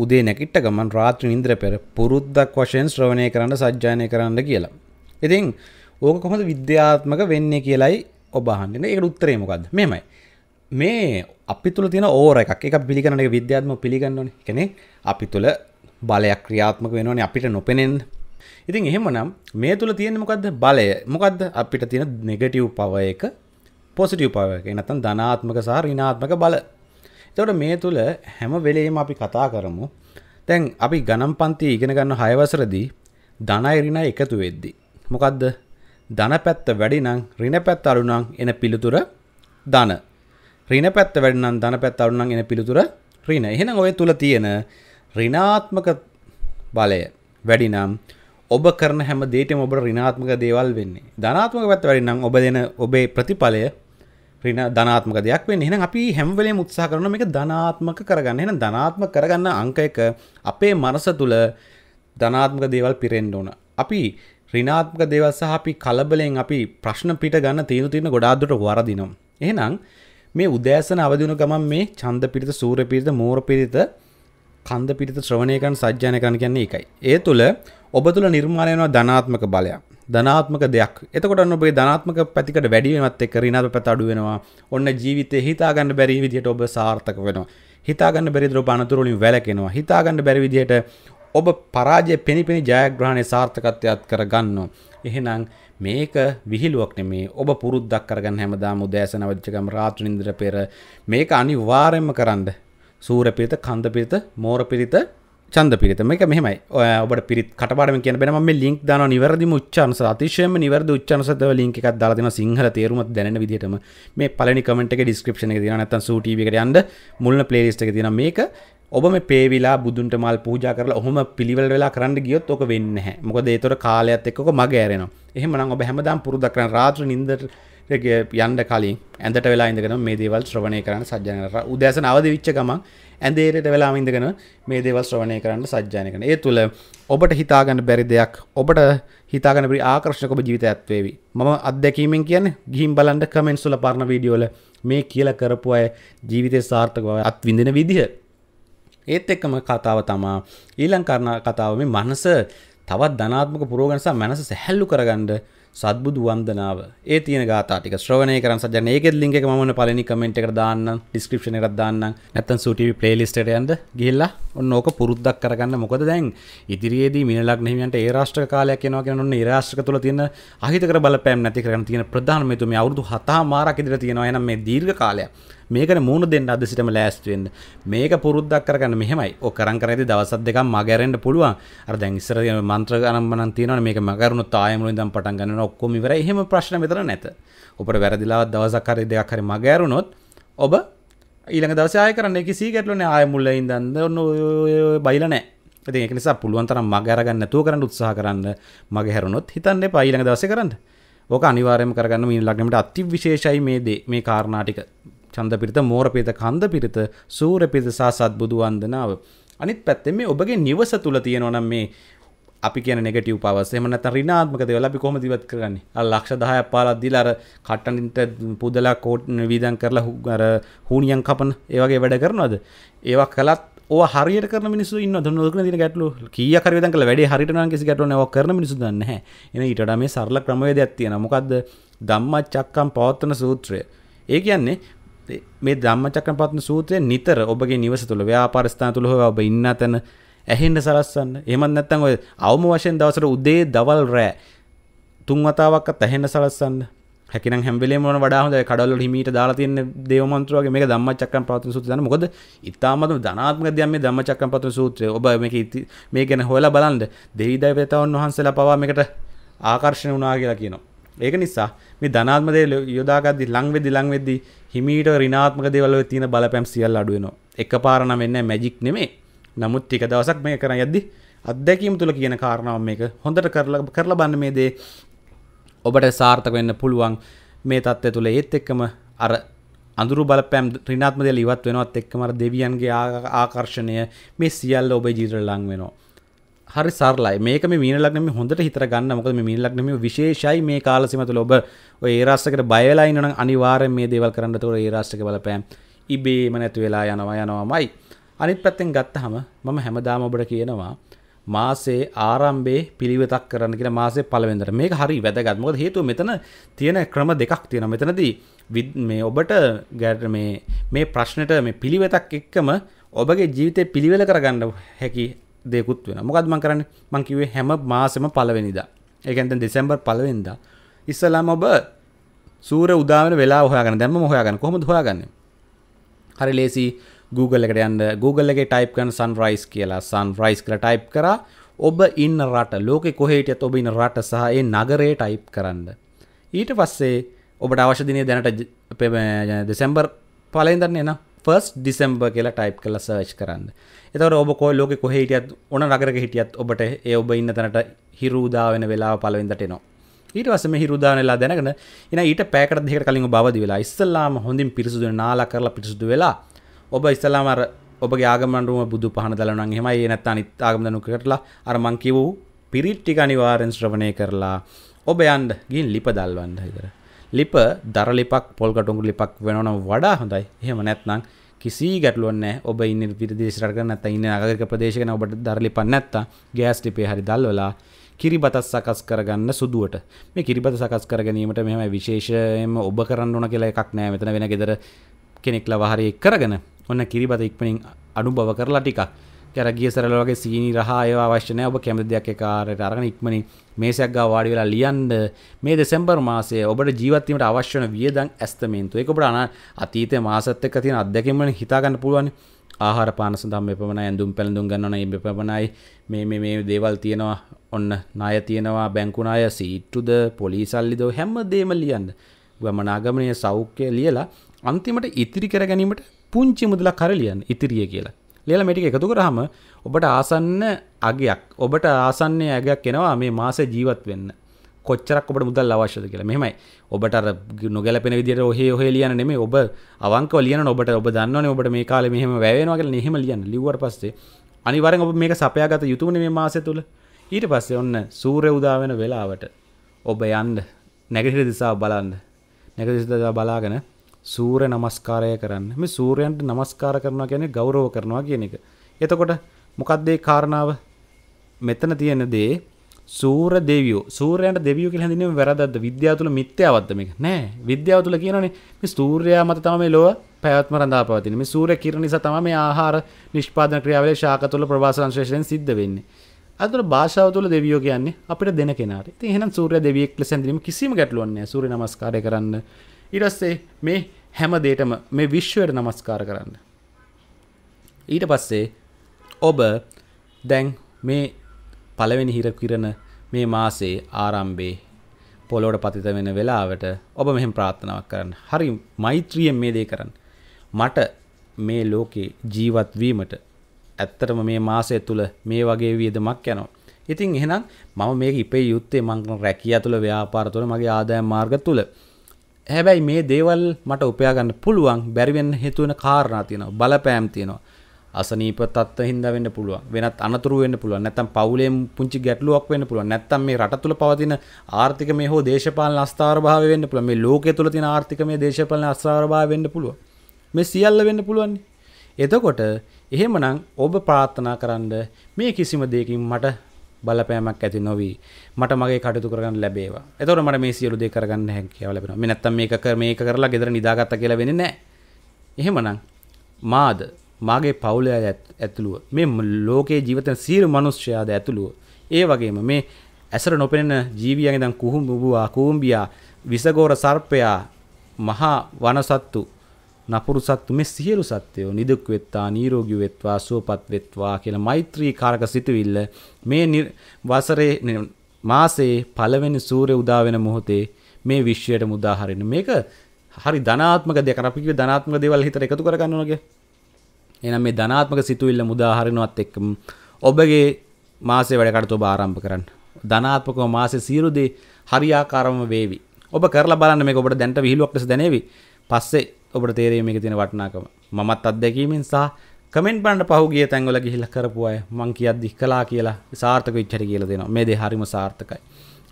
උදේ නැකිට ගමන් රාත්‍රි නින්දර පෙර පුරුද්දක් වශයෙන් ශ්‍රවණය කරන්න සජ්ජායනය කරන්න කියලා. ඉතින් ඕක කොහොමද විද්‍යාත්මක වෙන්නේ කියලයි ඔබ අහන්නේ. ඒකට උත්තරේ මොකද්ද? මෙහෙමයි. මේ අපි තුල තියෙන ඕර එකක්. ඒක පිළිගන්න එක විද්‍යාත්මක පිළිගන්න ඕනේ. කියන්නේ අපි තුල බලයක් ක්‍රියාත්මක වෙනවනේ අපිට නොපෙනෙන. ඉතින් එහෙමනම් මේ තුල තියෙන මොකද්ද? බලය. මොකද්ද? අපිට තියෙන නෙගටිව් පවර් එක පොසිටිව් පවර් එක. නැත්නම් ධනාත්මක සහ ඍණාත්මක බල. තවට මේ තුළ හැම වෙලේම අපි කතා කරමු තැන් අපි ගනම් පන්ති ඉගෙන ගන්න හයවසරදී ධනයිරින එකතු වෙද්දි. මොකක්ද ධන පැත්ත වැඩිනං රින පැත් අරුණං එන පිළිතුර ධන රින පැත්ත වැඩනම් ධන පැත් අරුණං එන පිළිතුර රින එහෙන ඔය තුළ තියෙන රිනාත්මක බලය වැඩිනම් ඔබ කරන හැම දේටම ඔබට රිනාත්මක දේවල් වෙන්නේ ධනාත්මක පැත් වැඩිනම් ඔබ දෙන ඔබේ ප්‍රතිඵලය ප්‍රින ධනාත්මක දෙයක් වෙන් එහෙනම් අපි හැම්වලේ උත්සාහ කරන මේක ධනාත්මක කරගන්න එහෙනම් ධනාත්මක කරගන්න අංක එක අපේ මනස තුල ධනාත්මක දේවල් පිරෙන්න ඕන. අපි ඍණාත්මක දේවල් සහ අපි කලබලෙන් අපි ප්‍රශ්න පිට ගන්න තීරු තීරණ ගොඩාක් දුරට වරදිනවා. එහෙනම් මේ උදෑසන අවදි වුණ ගමන් මේ ඡන්ද පිරිත, සූර්ය පිරිත, මෝර පිරිත, කන්ද පිරිත ශ්‍රවණය කරන සජ්ජායන කරන කියන්නේ ඒකයි. ඒ තුල ඔබ තුල නිර්මාණය වෙනවා ධනාත්මක බලයක්. ධනාත්මක දෙයක් එතකොට ඔබේ ධනාත්මක පැතිකට වැඩිවීමත් එක්ක ඍණාත්මක පැත්ත අඩු වෙනවා ඔන්න ජීවිතේ හිතා ගන්න බැරි විදිහට ඔබ සාර්ථක වෙනවා හිතා ගන්න බැරි දරෝ අනතුරු වලින් වැළකෙනවා හිතා ගන්න බැරි විදිහට ඔබ පරාජය පෙනිපෙනි ජයග්‍රහණේ සාර්ථකත්වයක් කර ගන්නවා එහෙනම් මේක විහිළුවක් නෙමේ ඔබ පුරුද්දක් කරගන්න හැමදාම උදෑසන වෙච්ච ගම රාත්‍රී නිින්දර පෙර මේක අනිවාර්යයෙන්ම කරන්න සූර්ය පිරිත කන්ද පිරිත මෝර පිරිත චන්ද පිරිතම එක මෙහමයි ඔබට පිරි කටම කිය ෙන මේ ලින්ක් දන නිවැරදි උච්චාන්ස අතිශයම නිවැරදි උච්චාන්සව ලින්ක එකක් දාලා දෙන සිංහල තේරුමත් දැනෙන විදිහටම මේ පළවෙනි කමෙන්ට් එකේ ඩිස්ක්‍රිප්ෂන් එකේ තියෙනවා නැත්නම් සූ ටීවී එකට යන්න මුල්න ප්ලේලිස්ට් එකේ තියෙනවා මේක ඔබ මේ පේවිලා බුදුන්ට මල් පූජා කරලා ඔහොම පිළිවෙල වෙලා කරන්න ගියොත් ඕක වෙන්නේ නැහැ. මොකද ඒතර කාලයත් එක්ක ඔක මග ඇරෙනවා. එහෙමනම් ඔබ හැමදාම පුරුදු කරන රාත්‍රී නිින්දට යන්න කලින් ඇඳට වෙලා ඉඳගෙන මේ දේවල් ශ්‍රවණය කරන්න සජ්ජන කරලා උදෑසන අවදි වෙච්ච ගමන් ඇදේරයට වෙලා ඉඳගෙන මේ දේවස්ශ්‍රවණය කරන්න සජ්ජානකන ඒ තුළ ඔබට හිතාගන්න බැරි දෙයක් ඔබට හිතාගන බරි ආකර්ශක ජීවිත ඇත්වේවි මම අදැකීමෙන් කියන්න ගිහිම් බලන්ට කමෙන්සුල පරණ වීඩියෝල මේ කියල කරපු අය ජීවිතය සාර්ථකව අත්විඳෙන විදිහ ඒත් එක්කම කතාව තමා ඊලං කරණ කතාව මේ මනස තවත් ධනාත්මක පුරෝගනිසා මැනස සැහැල්ලු කරගන්නඩ සත්බුදු වන්දනාව ඒ තියෙන ගාථා ටික ශ්‍රවණය කරන් සජන ඒකෙත් ලින්ක් එක මම ඔන්න පළවෙනි කමෙන්ට් එකට දාන්නම් ඩිස්ක්‍රිප්ෂන් එකට දාන්නම් නැත්නම් සූ ටීවී ප්ලේලිස්ට් එකට යන්න ගිහිල්ලා ඔන්න ඕක පුරුද්දක් කරගන්න මොකද දැන් ඉදිරියේදී මිනලග්න හිමියන්ට ඒ රාෂ්ට්‍ර කාලයක් යනවා කියන ඔන්න ඒ රාෂ්ට්‍රක තුල තියෙන අහිතකර බලපෑම් නැති කරගන්න තියෙන ප්‍රධානම හේතුව මේ අවුරුදු 7 මාරක් ඉදිරිය තියෙනවා එහෙනම් මේ දීර්ඝ කාලයක් මේකට මූුණ දෙන්න අද සිටම ලෑස්තුවෙන්න්න මේක පුරුද්දක් කරගන්න මෙහෙමයි ඕ කරන් කරදි දවසත් දෙකක් මගැරෙන්ට පුළුවන් අර දැන් ඉස්සර මන්ත්‍ර ගනම්මන තියන මේක මකරුණු තායමුලින් දම් පටන් ගන්න ඔක්කොම ඉවර එහෙම ප්‍රශ්න මෙතර නැත ඔපට වැරදිලාවත් දවසක්කරරි දෙයක් හරි මගැරුණොත් ඔබ ඊළඟ දවසය කරන්න කිසි ගැටලන ආය මුල්ල ඉදන්න ඔන්න බයිල නෑ ඇති එක නිසා පුළුවන්තරම් මගරගන්න තුව කරන්න උත්සාහ කරන්න මගේ හැරුණොත් හිතන්න පයිලඟ දවස කරන්න ඕක අනිවාරයම කරගන්න මින් ලක්නට අති විශේෂයි මේ දේ මේ කාරණාටික චන්දපිරිත මෝරපිරිත කන්දපිරිත සූරපිරිත සහ සත්බුදු වන්දනාව. අනිත් පැත්තෙන් මේ ඔබගේ නිවස තුල තියෙනවා නම් මේ අපි කියන නෙගටිව් පවර්ස් එහෙම නැත්නම් ඍණාත්මක දේවල් අපි කොහොමද ඉවත් කරන්නේ? අර ලක්ෂ 10ක් 15ක් දීලා අර කට්ටනින්ට පුදලා කෝට් වීදම් කරලා අර හුණියන් කපන ඒ වගේ වැඩ කරනවද? ඒවා කළත් ඕ හරියට කරන මිනිස්සු ඉන්න නොකන දින ගැටලු කිය කරද කල වැඩ හරිට කිසි ගැටන ඔ කරන මිනිසු දන්න එන ඉටට මේ සරල ක්‍රමවේදයක් තියෙන මොකක්ද දම්මත් චක්කම් පවත්තන සූත්‍රය ඒ කියන්නේ මේ ධම්මචක්‍රපවත්තන සූත්‍රය නිතර ඔබගේ නිවස තුළ ව්‍යාපාර ස්ථාන තුළ ඔබ ඉන්න තැන ඇහෙන්න සලස්සන්න. එහෙමත් නැත්නම් ඔය අවම වශයෙන් දවසට උදේ දවල් රෑ තුන් වතාවක්වත් ඇහෙන්න සලස්සන්න. හැකිනම් හැම වෙලේම මොන වඩා හොඳයි කඩවල වල හිමීට දාලා තියෙන දේව මන්ත්‍ර වගේ මේක ධම්මචක්‍රම් පවත්වන සූත්‍රය දන්න මොකද ඊටාමත් ධනාත්මක දෙයක් මේ ධම්මචක්‍රම් පවත්වන සූත්‍රය ඔබ මේක මේ ගැන හොයලා බලන්න දෙවිදය වේතවන් වහන්සේලා පවා මේකට ආකර්ෂණ වුණා කියලා කියනවා ඒක නිසා මේ ධනාත්මදේ යොදාගදදි ලංවෙදි ලංවෙදදි හිමීට රිනාත්මක දෙවල තින බලපැම් සියල් අඩුවනවා එක පාරණ වෙන්න මැජික් නෙමේ නමුත් ටික දවසක් මේ කර යද්දි අත්දැකීම් තුළ කියන කාරණාව මේක හොඳට කරලා කරලා බන්න මේ දේ ඔබට සාර්ථක වෙන්න පුළුවන් මේ තත්ත්වය තුළ ඒත් එක්කම අර අඳුරු බලපෑම් ත්‍රිනාත්මදේ ඉවත් වෙනවත් එක්කම අර දෙවියන්ගේ ආකර්ෂණය මේ සියල්ල ඔබේ ජීවිතේ ලං වෙනවා හරි සරලයි මේක මේ මීන ලග්නෙම හොඳට හිතර ගන්න මොකද මේ මීන ලග්නෙම විශේෂයි මේ කාල සීමා තුළ ඔබ ඔය ඒ රාශියකට බය වෙලා ඉන්නවනම් අනිවාර්යෙන් මේ දේවල් කරන්න ඒතකොට ඒ රාශියක බලපෑම් ඉබේම නැති වෙලා යනවා යනවාමයි අනිත් පැත්තෙන් ගත්තහම මම හැමදාම ඔබට කියනවා මාසේ ආරම්භයේ පිළිවෙතක් කරන්න කියලා මාසේ පළවෙනිදට මේක හරි වැදගත්. මොකද හේතුව මෙතන තියෙන ක්‍රම දෙකක් තියෙනවා. මෙතනදී මේ ඔබට මේ මේ ප්‍රශ්නෙට මේ පිළිවෙතක් එක්කම ඔබගේ ජීවිතේ පිළිවෙල කරගන්න හැකි දෙකුත් වෙන මොකද මං කරන්න මං කිවේ හැම මාසෙම පලවෙනිදා ඒකන්ත දෙසැම්බර් පලවෙනිද ඉස්සලාම ඔබ සූර උදාවන වෙලා හොයාගන්න දැම හොයාගන්න කොහොමද හොයාගන්න හරි ලේසි Google එකට යන්න Google එකේ ටයිප් කරන sunrise කියලා sunrise කියලා ටයිප් කරා ඔබ ඉන්න රට ලෝකෙ කොහේ හිටියත් ඔබ ඉන්න රට සහ ඒ නගරය ටයිප් කරන්න ඊට පස්සේ ඔබට අවශ්‍ය දිනේ දැනට දෙසැම්බර් පලෙන් දන්නේ න ෆස් ඩිසම්බර් කියලා ටයිප් කළ සර්ච් කරන්න එතවට ඔබ කෝ ලෝක කොහ හිටියත් ඕන නගරක හිටියත් ඔබට ඒ ඔබ ඉන්න තැනට හිරුදා වෙන වෙලා පලවෙදටනවා ඊට වසම හිරුදානලා දැනගෙන එන ඊට පැකට දෙක කලින් බවදි වෙලා ඉස්සල්ලාම හොඳින් පිරිසුදු නාලා කරලා පිරිසුදු වෙලා ඔබ ඉස්සලාමර ඔබගේ ආගමන්ඩුවම බුදු පහන දලනන් හෙම ඒ නැත්තා නිත් ආගමදනු කරලා අරමංකි වූ පිරිට්ටික අනිවාරෙන් ශ්‍රවණය කරලා ඔබ යන්ඩ ගින් ලිප දල්වන්න හිතර ලිප දරලිපක් පොල්ගටුන්ගු ලිපක් වෙනනම් වඩා හොඳයි එහෙම නැත්නම් කිසි ගැටලුවන්න ඔබ ඉන්න විදේශරගන්නත් ඉන්න අගක ප්‍රදේශකන ඔබට දරලි පන්නත්ත ගෑස්ටිපේ හරි දල්වලා කිරිබතත් සකස් කරගන්න සුදුවට මේ කිරිබත සකස් කරගනීමට මෙම විශේෂයම ඔබ කරන්න ඕන කියලා එකක් නෑ මෙතන වෙන ගෙදර කෙනෙක්ලා වහරය කරගෙන ඔන්න කිරිබත ඉක්මනින් අනුභව කරලා ටිකක් කැරගිය සරල වගේ සීනි රහ ඒවා අවශ්‍ය නැහැ ඔබ කැමති දෙයක් ඒ කාර්යයට අරගෙන ඉක්මනින් මේසයක් ගාව වාඩි වෙලා ලියන්න මේ දෙසැම්බර් මාසයේ ඔබට ජීවත් වීමට අවශ්‍ය වන වියදම් ඇස්තමේන්තුව ඒක ඔබට අතීතයේ මාසත් එක්ක තියෙන අත්දැකීම්වලින් හිතා ගන්න පුළුවන් ආහාර පාන සඳහා මේ පමණයි ඇඳුම් පැළඳුම් ගන්නවන මේ පමණයි මේ මේ මේ දේවල් තියෙනවා ඔන්න ණය තියෙනවා බැංකු ණය සීට්ටුද පොලිසල්ලි දෝ හැම දෙම ලියන්න ගමනාගමනය සෞඛ්‍ය ලියලා අන්තිමට ඉතිරි කර ගැනීමට පුංචි මුදලක් කර ලියන්න ඉතිරිය කියලා ලියලා මේ ටික එකතු කරාම ඔබට ආසන්න අගයක් ඔබට ආසන්න අගයක් එනවා මේ මාසේ ජීවත් වෙන්න. කොච්චරක් ඔබට මුදල් අවශ්‍යද කියලා. මෙහෙමයි. ඔබට අර නොගැලපෙන විදිහට ඔහේ ඔහේ ලියන්න නෙමෙයි. ඔබ අවංකව ලියනන ඔබට ඔබ දන්නවනේ ඔබට මේ කාලේ මෙහෙම වැය වෙනවා කියලා නෙහෙම ලියන්න. ලිව්වට පස්සේ අනිවාර්යෙන් ඔබ මේක සපයාගත යුතුමනේ මේ මාසය තුල. ඊට පස්සේ ඔන්න සූර්ය උදා වෙන වෙලාවට ඔබ යන්න නැගිටින දිසාව බලන්න. නැගිටින දිසාව බලාගෙන සූර්ය නමස්කාරය කරන්න. මේ සූර්යයන්ට නමස්කාර කරනවා කියන්නේ ගෞරව කරනවා කියන එක. එතකොට මොකක්ද ඒ කාරණාව? මෙතන තියෙන දේ සූර දෙවියෝ සූර්යයන්ට දෙවියෝ කියලා හැඳින්වීම වැරදද්ද විද්‍යාව තුළ මිත්‍යාවද්ද මේක නෑ විද්‍යාව තුළ කියනවනේ මේ සූර්යයා මත තමයි මේ ලොව පැවැත්ම රඳා පවතින්නේ මේ සූර්ය කිරණ නිසා තමයි මේ ආහාර නිෂ්පාදන ක්‍රියාවලිය ශාක තුළ ප්‍රවාස සංශ්ලේෂණයෙන් සිද්ධ වෙන්නේ අතන භාෂාව තුළ දෙවියෝ කියන්නේ අපිට දෙන කෙනාට ඉතින් එහෙනම් සූර්ය දෙවියෙක් ලෙස හැඳින්වීම කිසිම ගැටලුවක් නෑ සූර්ය නමස්කාරය කරන්න ඊටස්සේ මේ හැම දේටම මේ විශ්වයට නමස්කාර කරන්න. ඊට පස්සේ ඔබ දැන් මේ පළවෙනි හිර කිරණ මේ මාසේ ආරම්භේ පොළොවට පතිත වෙන වෙලාවට ඔබ මෙහෙම ප්‍රාර්ථනාවක් කරන්න. හරි මෛත්‍රියෙන් මේ දේ කරන්න. මට මේ ලෝකේ ජීවත් වීමට ඇත්තටම මේ මාසය තුල මේ වගේ වියදමක් යනවා. ඉතින් එහෙනම් මම මේක ඉපේ යුත්තේ මං රැකියාව තුල ව්‍යාපාර තුල මගේ ආදායම් මාර්ග තුල හැබැයි මේ දේවල් මට උපයාගන්න පුළුවන් බැරිවෙන්න හේතුවන කාරණා තියෙනවා බලපෑම් තියෙනවා අසනීප තත්ත්ව හින්දා වෙන්න පුළුවන් වෙනත් අනතුරු වෙන්න පුළුවන් නැත්නම් පවුලෙන් පුංචි ගැටලුවක් වෙන්න පුළුවන් නැත්නම් මේ රට තුල පවතින ආර්ථිකමය හෝ දේශපාලන අස්ථාවරභාවය වෙන්න පුළුවන් මේ ලෝකය තුල තියෙන ආර්ථිකමය දේශපාලන අස්ථාවරභාවය වෙන්න පුළුවන් මේ සියල්ල වෙන්න පුළුවන් එතකොට එහෙමනම් ඔබ ප්‍රාර්ථනා කරන්න මේ කිසිම දෙයකින් මට බලපෑමක් ඇති නොවී මට මගේ කටයුතු කරගන්න ලැබේවා. එතකොට මට මේ සියලු දේ කරගන්න හැකියාව ලැබෙනවා. මේ නැත්තම් මේක කර මේක කරලා ගෙදර නිදාගත්තා කියලා වෙන්නේ නැහැ. එහෙමනම් මාද මාගේ පවුලේ ඇතුළුව මේ ලෝකේ ජීවිතන සියලු මිනිස්යාද ඇතුළුව ඒ වගේම මේ ඇසර නොපෙනෙන ජීවියන් ඉඳන් කුහුඹුවා කුඹියා විසගෝර සර්පයා මහා වනසත්තු නපුරු සත්තු මේ සියලු සත්වයෝ නිදුක් වෙත්වා නිරෝගී වෙත්වා සුවපත් වෙත්වා කියලා මෛත්‍රී කාරක සිතුවිල්ල මේ වසරේ මාසේ පළවෙනි සූර්ය උදා වෙන මොහොතේ මේ විශ්වයට මුදා හරින්න මේක හරි ධනාත්මක දෙයක් අපි කිව්වේ ධනාත්මක දේවල් හිතට එකතු කරගන්න ඕන කියලා එහෙනම් මේ ධනාත්මක සිතුවිල්ල මුදා හරිනවත් එක්ක ඔබගේ මාසේ වැඩ කටයුතු ඔබ ආරම්භ කරන්න ධනාත්මකව මාසේ සියලු දේ හරියාකාරවම වේවි ඔබ කරලා බලන්න මේක ඔබට දැනට විහිළුවක් ලෙස දැනේවි පස්සේ ඔබට තේරේ මේක තියෙන වටිනාකම. මමත් අත්දැකීමෙන් සහ කමෙන්ට් බලන්න පහුගිය තැන්වල ගිහිල්ලා කරපු අය මං කියද්දි කළා කියලා සාර්ථක වෙච්ච හැටි කියලා දෙනවා. මේ දේ හරිම සාර්ථකයි.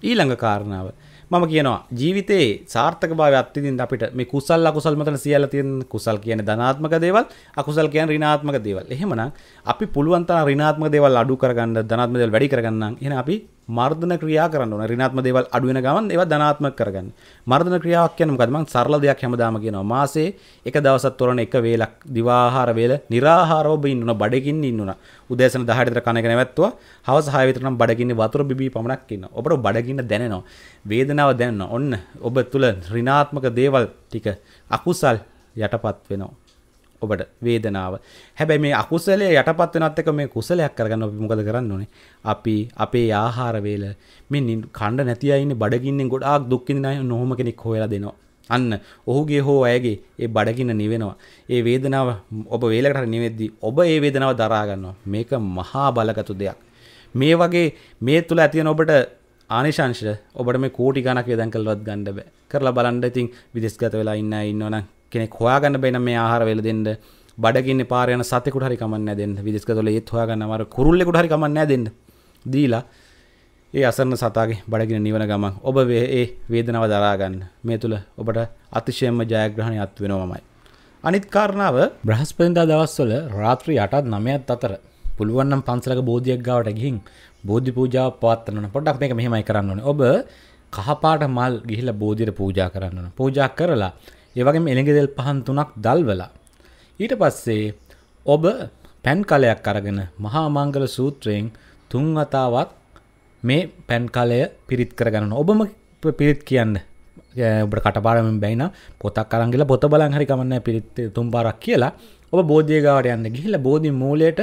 ඊළඟ කාරණාව මම කියනවා ජීවිතේ සාර්ථකභාවය අත්විඳින්න අපිට මේ කුසල් අකුසල් මතන සියල්ල තියෙන කුසල් කියන්නේ ධනාත්මක දේවල් අකුසල් කියන්නේ ඍණාත්මක දේවල්. එහෙමනම් අපි පුළුවන් තරම් ඍණාත්මක දේවල් අඩු කරගන්න ධනාත්මක දේවල් වැඩි කරගන්න නම් එහෙනම් අපි මර්ධන ක්‍රියා කරන්න රිනාත්ම දේවල් අඩුවෙන ගමන් ඒවා ධනාත්මක කරගන්න. මර්ධන ක්‍රියාවක් කියන්නේ මොකද? මං සරල දෙයක් හැමදාම කියනවා. මාසේ එක දවසක් තොරණ එක වේලක් දිවාහාර වේල निराහාරව ඔබ ඉන්නුන බඩගින්න ඉන්නුන. උදෑසන 10ට විතර කන එක නැවැත්තුවා. හවස 6 විතර නම් බඩගින්නේ වතුර බිබී පමණක් ඉන්නවා. ඔබට බඩගින්න දැනෙනවා. වේදනාව දැනෙනවා. ඔන්න ඔබ තුල ඍණාත්මක දේවල් ටික අකුසල් යටපත් වෙනවා. ඔබට වේදනාව හැබැයි මේ අකුසලයේ යටපත් වෙනත් එක මේ කුසලයක් කරගන්න අපි මොකද කරන්න ඕනේ අපි අපේ ආහාර වේල මේ කණ්ඩ නැති අය ඉන්නේ බඩගින්නෙන් ගොඩාක් දුක් විඳින අය නොහොම කෙනෙක් හොයලා දෙනවා අන්න ඔහුගේ හෝ අයගේ ඒ බඩගින්න නිවෙනවා. ඒ වේදනාව ඔබ වේලකට නිවෙද්දී ඔබ ඒ වේදනාව දරා ගන්නවා. මේක මහා බලගත් දෙයක්. මේ වගේ මේ තුල ඇති ඔබට ආනිශංශ ඔබට මේ කෝටි ගණක් වේදන් කළවත් ගන්න බෑ. කරලා බලන්න ඉතින් විදේශගත වෙලා ඉන්න අය ඉන්නවනම් කෙනෙක් හොයාගන්න බැන මේ ආහාර වෙල දෙන්න බඩගින්න පාරයන සතෙකුට හරි කමන්න දෙන්න විදිස්ක තුළ ඒත් හොයාගන්න අර කුරුල්ලෙකුට හරි කමන්න දෙන්න දීලා ඒ අසරණ සතාගේ බඩගෙන නිවන ගමන් ඔබ ඒ වේදනාව දරාගන්න මේ තුළ ඔබට අතිශයම ජයග්‍රහණය අත් වෙනවමයි. අනිත් කාරණාව බ්‍රහස්පතින්දා දවස්වල රාත්‍රී අටත් නමයත් අතර පුළුවන්නම් පන්සලක බෝධියක් ගාවට ගිහින් බෝධි පූජාව පවත්වන්න පොඩ්ඩක් මේක මෙහෙමයි කරන්න ඕනේ. ඔබ කහපාට මල් ගිහිලා බෝධියට පූජා කරන්න ඕනේ. පූජා කරලා ඒවගේ එළඟෙදෙල් පහන් තුනක් දල්වලා. ඊට පස්සේ ඔබ පැන් කලයක් අරගෙන මහාමංගල සූත්‍රයෙන් තුන්වතාවක් මේ පැන්කලය පිරිත් කරගන්න ඔබම පිරිත් කියන්න ඔබට කටපාරමින් බැයින පොතක් අරංගිල පොත බලං හරිකමන්න පිරිත් තුම් පාරක් කියලා ඔබ බෝධියගාවට යන්න ගිහිල බෝධි මූලයට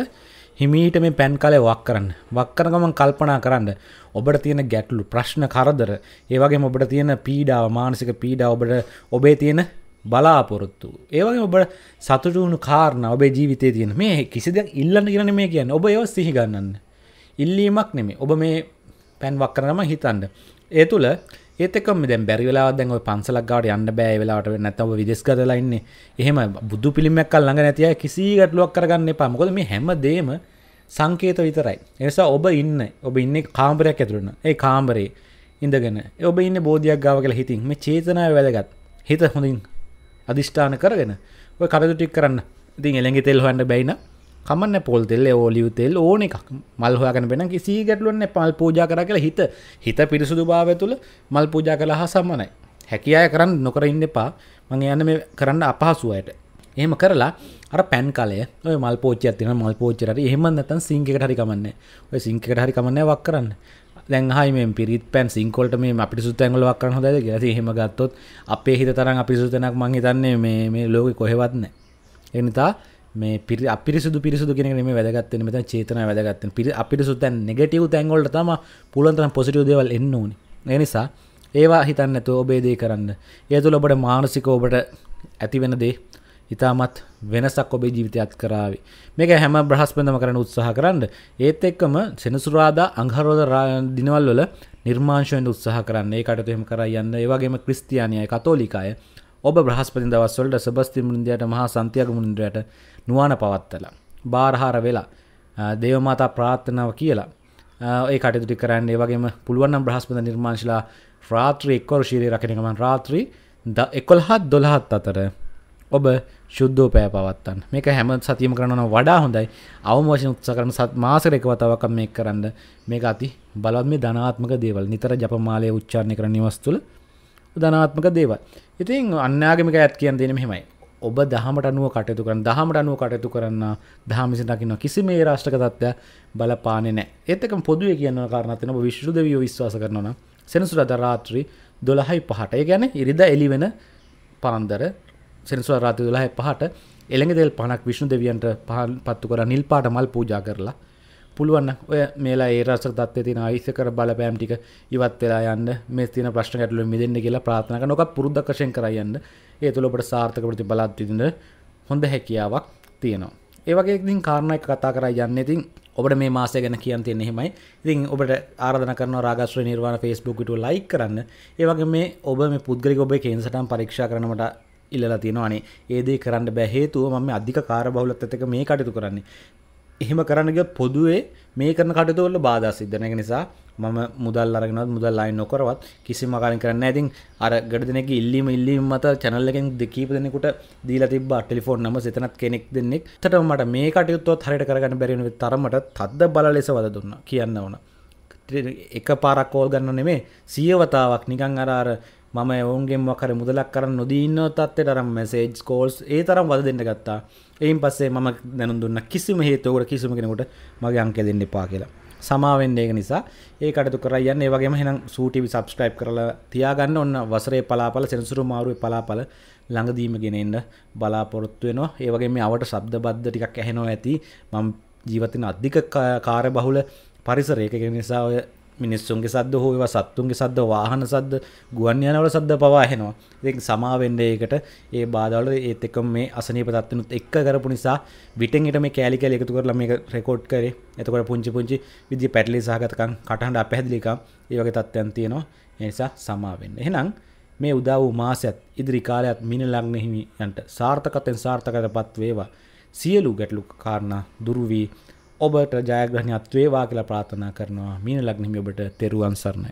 හිමීට මේ පැන් කලේ වක් කරන්න වක් කරන ගමන් කල්පනා කරන්න ඔබට තියෙන ගැටලු ප්‍රශ්න කරදර ඒ වගේම ඔබට තියෙන පීඩාව මානසික පීඩාව ඔබට ඔබේ තියෙන බලාපොරොත්තු ඒ වගේ ඔබට සතුටු වුණු කාරණා ඔබේ ජීවිතේ තියෙන මේ කිසි දෙයක් ඉල්ලන්න කියන මේ කියන්නේ ඔබ ඒව සිහි ගන්නන්න ඉල්ලීමක් නෙමෙයි ඔබ මේ පැන් වක් කරනම හිතන්න ඒ තුල ඒතකම දැ බැරිවෙලා දැන් පන්සලක් ගාට යන්න බෑ වෙලාට නැතව විදෙස් කරලයින්නේ එහෙම බුදු පිළිමක් කල් ළඟ නැතිය කිසි ගටලුවක් කරගන්න පමකොද මේ හැම දේම සංකේත විතරයි එනිසා ඔබ ඉන්න ඔබ ඉන්න කාම්බරයක් ඇතුරන්න ඒ කාම්බරේ ඉඳගෙන ඔබ ඉන්න බෝධයක් ගාව කියලා හිතින් මේ චේතනාව වැදගත් හිත හොඳින් අධිෂ්ඨාන කරගෙන ඔය කටතුටික් කරන්න ඉතින් එළඟි තෙල් හොන්ඩ බැයිනා කමන්න පොල් තෙල්ල ඕලියු තෙල් ඕන එකක් මල් හොයාගෙන වෙන කිසි ගැටලුවන්න පල් පූජා කර කියලා හිත හිත පිරිසුදු භාවය තුළ මල් පූජා කළ හා සම්මනයි හැකි අය කරන්න නොකර ඉන්න එපා මං යන මේ කරන්න අපහසුවයට එහෙම කරලා අර පැන් කලය ඔය මල් පෝච්චයක් තියෙන මල් පෝච්චරට එහෙම නැත්නම් සිංක් එකට හරි කමන්නේ ඔය සිංක් එකට හරි කමන්නේ වක් කරන්න දැන් හයි මේ පිරිත් පැන් සිංකොල්ට මේ අපිරිසුත් ඇඟල වක් කරන්න හොඳයිද කියලා ඉතින් එහෙම ගත්තොත් අපේ හිත තරම් අපිරිසුත් වෙනක් මං හිතන්නේ මේ මේ ලෝකෙ කොහෙවත් නැහැ ඒ නිසා මේ පිරි අපිරිසුදු පිරිසුදු කෙනෙ මේ වැදගත්තන මෙත චේතන වැදගත්තන පිරි අපිරිසුත් තැන් නෙගටව තැන්ගොල්ට තම පුලන්තරම් පොසිටිය දේවල් එන්න ඕනි එනිසා ඒවා හිතන්න ඇතු ඔබේදේ කරන්න ඒ තුළ ඔබට මානසික ඔබට ඇතිවෙන දේ ඉතාමත් වෙනසක් ඔබේ ජීවිතයත් කරාවේ මේක හැම බ්‍රහස්පඳම කරන උත්සාහ කරන්න ඒත් එක්කම සෙනසුරාදා අංහරෝධ දිනවල් වල නිර්මාංශයෙන් උත්සාහ කරන්න ඒකට එහෙම කර යන්න ඒවගේම ක්‍රිස්තියානියයි කතෝලිකාය ඔබ බ්‍රහස්පති දවස්වලට සබස්ති මුෘන්දයට මහා සන්තියක මුෘන්ද්‍රයට නුවන පවත්තලා බාරහාර වෙලා දේවමතා ප්‍රාත්ථනාව කියලා ඒ කටතුටි කරන්න වගේම පුළුවන් බ්‍රහස්පද නිර්මාශලා රාත්‍රී එක්කොර ශීරය රකිනකමන් රාත්‍රී ද එකොල් හත් දොළහත් අතර ඔබ ශුද්ධෝ පෑ පවත්තන් මේක හැම සතියම කරනන වඩා හොඳයි අවමෝශන උත්ස කරන සත් මාසර එකවතාවකම් මේ කරන්න මේක අති බලත් මේ ධනාත්මක දේවල් නිතර ජපමාලය උච්චාරණය කර නිවස්තුල ධනාත්මක දේවල් ඉතින් අන්‍යයාගමික ඇත් කියන් දෙන මෙහෙමයි ඔබ දහමට අනුව කටයුතු කරන දහමට අනුව කටයුතු කරන්න දහමිසි දකින්න කිසිම ඒ රාෂ්ටක තත්ත්වය බලපානේ නැහැ. ඒත් එකම පොදුවේ කියන කාරණාවක් තියෙනවා ඔබ විශ්ව දෙවියෝ විශ්වාස කරනවා නම් සෙනසුරාදා රාත්‍රී 12:05ට. ඒ කියන්නේ ඉරිදා එළි වෙන පාන්දර සෙනසුරාදා රාත්‍රී 12:05ට එළඟ තෙල් පහනක් විෂ්ණු දෙවියන්ට පහන් පත්තු කරලා නිල් පාට මල් පූජා කරලා පුළුවන් නම් ඔය මේලා ඒ රාෂ්ටක තත්ත්වයේ තියෙන ආයිස කර බලපෑම් ටික ඉවත් වෙලා යන්න මේ තියෙන ප්‍රශ්න ගැටලු මිදෙන්න කියලා ප්‍රාර්ථනා කරනවා. ඔක පුරුද්දක් වශයෙන් කරා යන්න. ඒ තුළ ඔබට සාර්ථක ප්‍රතිඵලත් විඳින හොඳ හැකියාවක් තියෙනවා. ඒ වගේ ඉතින් කාරණා එක කතා කරා යන්නේ ඉතින් ඔබට මේ මාසය ගැන කියන්න තියෙන එහෙමයි. ඉතින් ඔබට ආරාධනා කරනවා රාගශ්‍රේ නිර්වාණ Facebook පිටුව ලයික් කරන්න. ඒ වගේ මේ ඔබ මේ පුද්ගලික ඔබේ කේන්සටම් පරීක්ෂා කරන මට ඉල්ලලා තියෙනවා අනේ. ඒ දේ කරන්න බෑ හේතුව මම මේ අධික කාර්යබහුලත්වයත් එක්ක මේ කටයුතු කරන්නේ. එහෙම කරන්න ගියොත් පොදුවේ මේ කරන කටයුතු වල බාධා සිද්ධ වෙන නිසා මම මුදල් අරගෙනත් මුදල් අයි නොකරවත් කිසිම කාලින් කරන්න ඇතින් අර ගඩ දෙනෙක ඉල්ලීම ඉල්ලීම මත චැනල්ලකෙන් දෙකීප දෙනෙකුට දීලා තිබ ටෙලිෆෝන් නම සතනත් කෙනෙක් දෙන්නෙක් තට මට මේ කටයුත්ව හරිට කරගන්න බැරිෙන තරමට තද්ද බල ලෙස වද දුන්න කියන්න ඕන එක පාරක් කෝල් ගන්න නෙමේ සියවතාවක් නිකං අරාර මම ඔවුන්ගේ මකර මුදලක් කරන්න නොදීන්න තත්ේ තරම් මැසේජ් කෝල්ස් ඒ තරම් වද දෙන්න ගත්තා එයින් පස්සේ මම දැනුදුන්න කිසිම හේතවකට කිසිම කෙනකොට මගේ අංකෙ දෙන්න එපා කියලා සමාවෙන්ඩ ඒක නිසා ඒ කටතු කරයන්න ඒ වගේම හෙනම් සූටිවි සබස්ක්‍රයිබ් කරලා තියාගන්න ඔන්න වසරේ පලාපල සෙනසුරු මාරුව පලාපල ළඟදීම ගෙනෙන්ට බලාපොරොත්තු වෙනවා ඒ වගේ මේ අවට සබ්ද බද්ධ ටිකක් ඇහෙනවා ඇති මම ජීවතින අධික කාර බහුල පරිසරයක නිසා ඔය මිනිස්සුන්ගේ සද්ද හෝ ඒවා සත්තුන්ගේ සද්ද වාහන සද්ද ගුවන් යානවල සද්ද පවා ඇහෙනවා. ඉතින් සමාවෙන්න ඒකට ඒ බාධාවල ඒත් එක්කම මේ අසනීප තත්ත්වනුත් එක්ක කරපු නිසා විටෙන් ඊට මේ කෑලි කෑලි එකතු කරලා මේක රෙකෝඩ් කරේ. එතකොට පුංචි පුංචි විදිහේ පැටලි සහගතකම් කටහඬ අපැහැදිලිකම් ඒ වගේ තත්ත්වයන් තියෙනවා. ඒ නිසා සමාවෙන්න. එහෙනම් මේ උදා වූ මාසයත් ඉදිරි කාලයත් මින ලග්න හිමියන්ට සාර්ථකත්වයෙන් සාර්ථකතපත් වේවා. සියලු ගැටලු කාරණා දුරු වී ඔබට ජයග්‍රහණයක් වේවා කියලා ප්‍රාර්ථනා කරනවා මීන ලග්නහිමි ඔබට තෙරුවන් සරණයි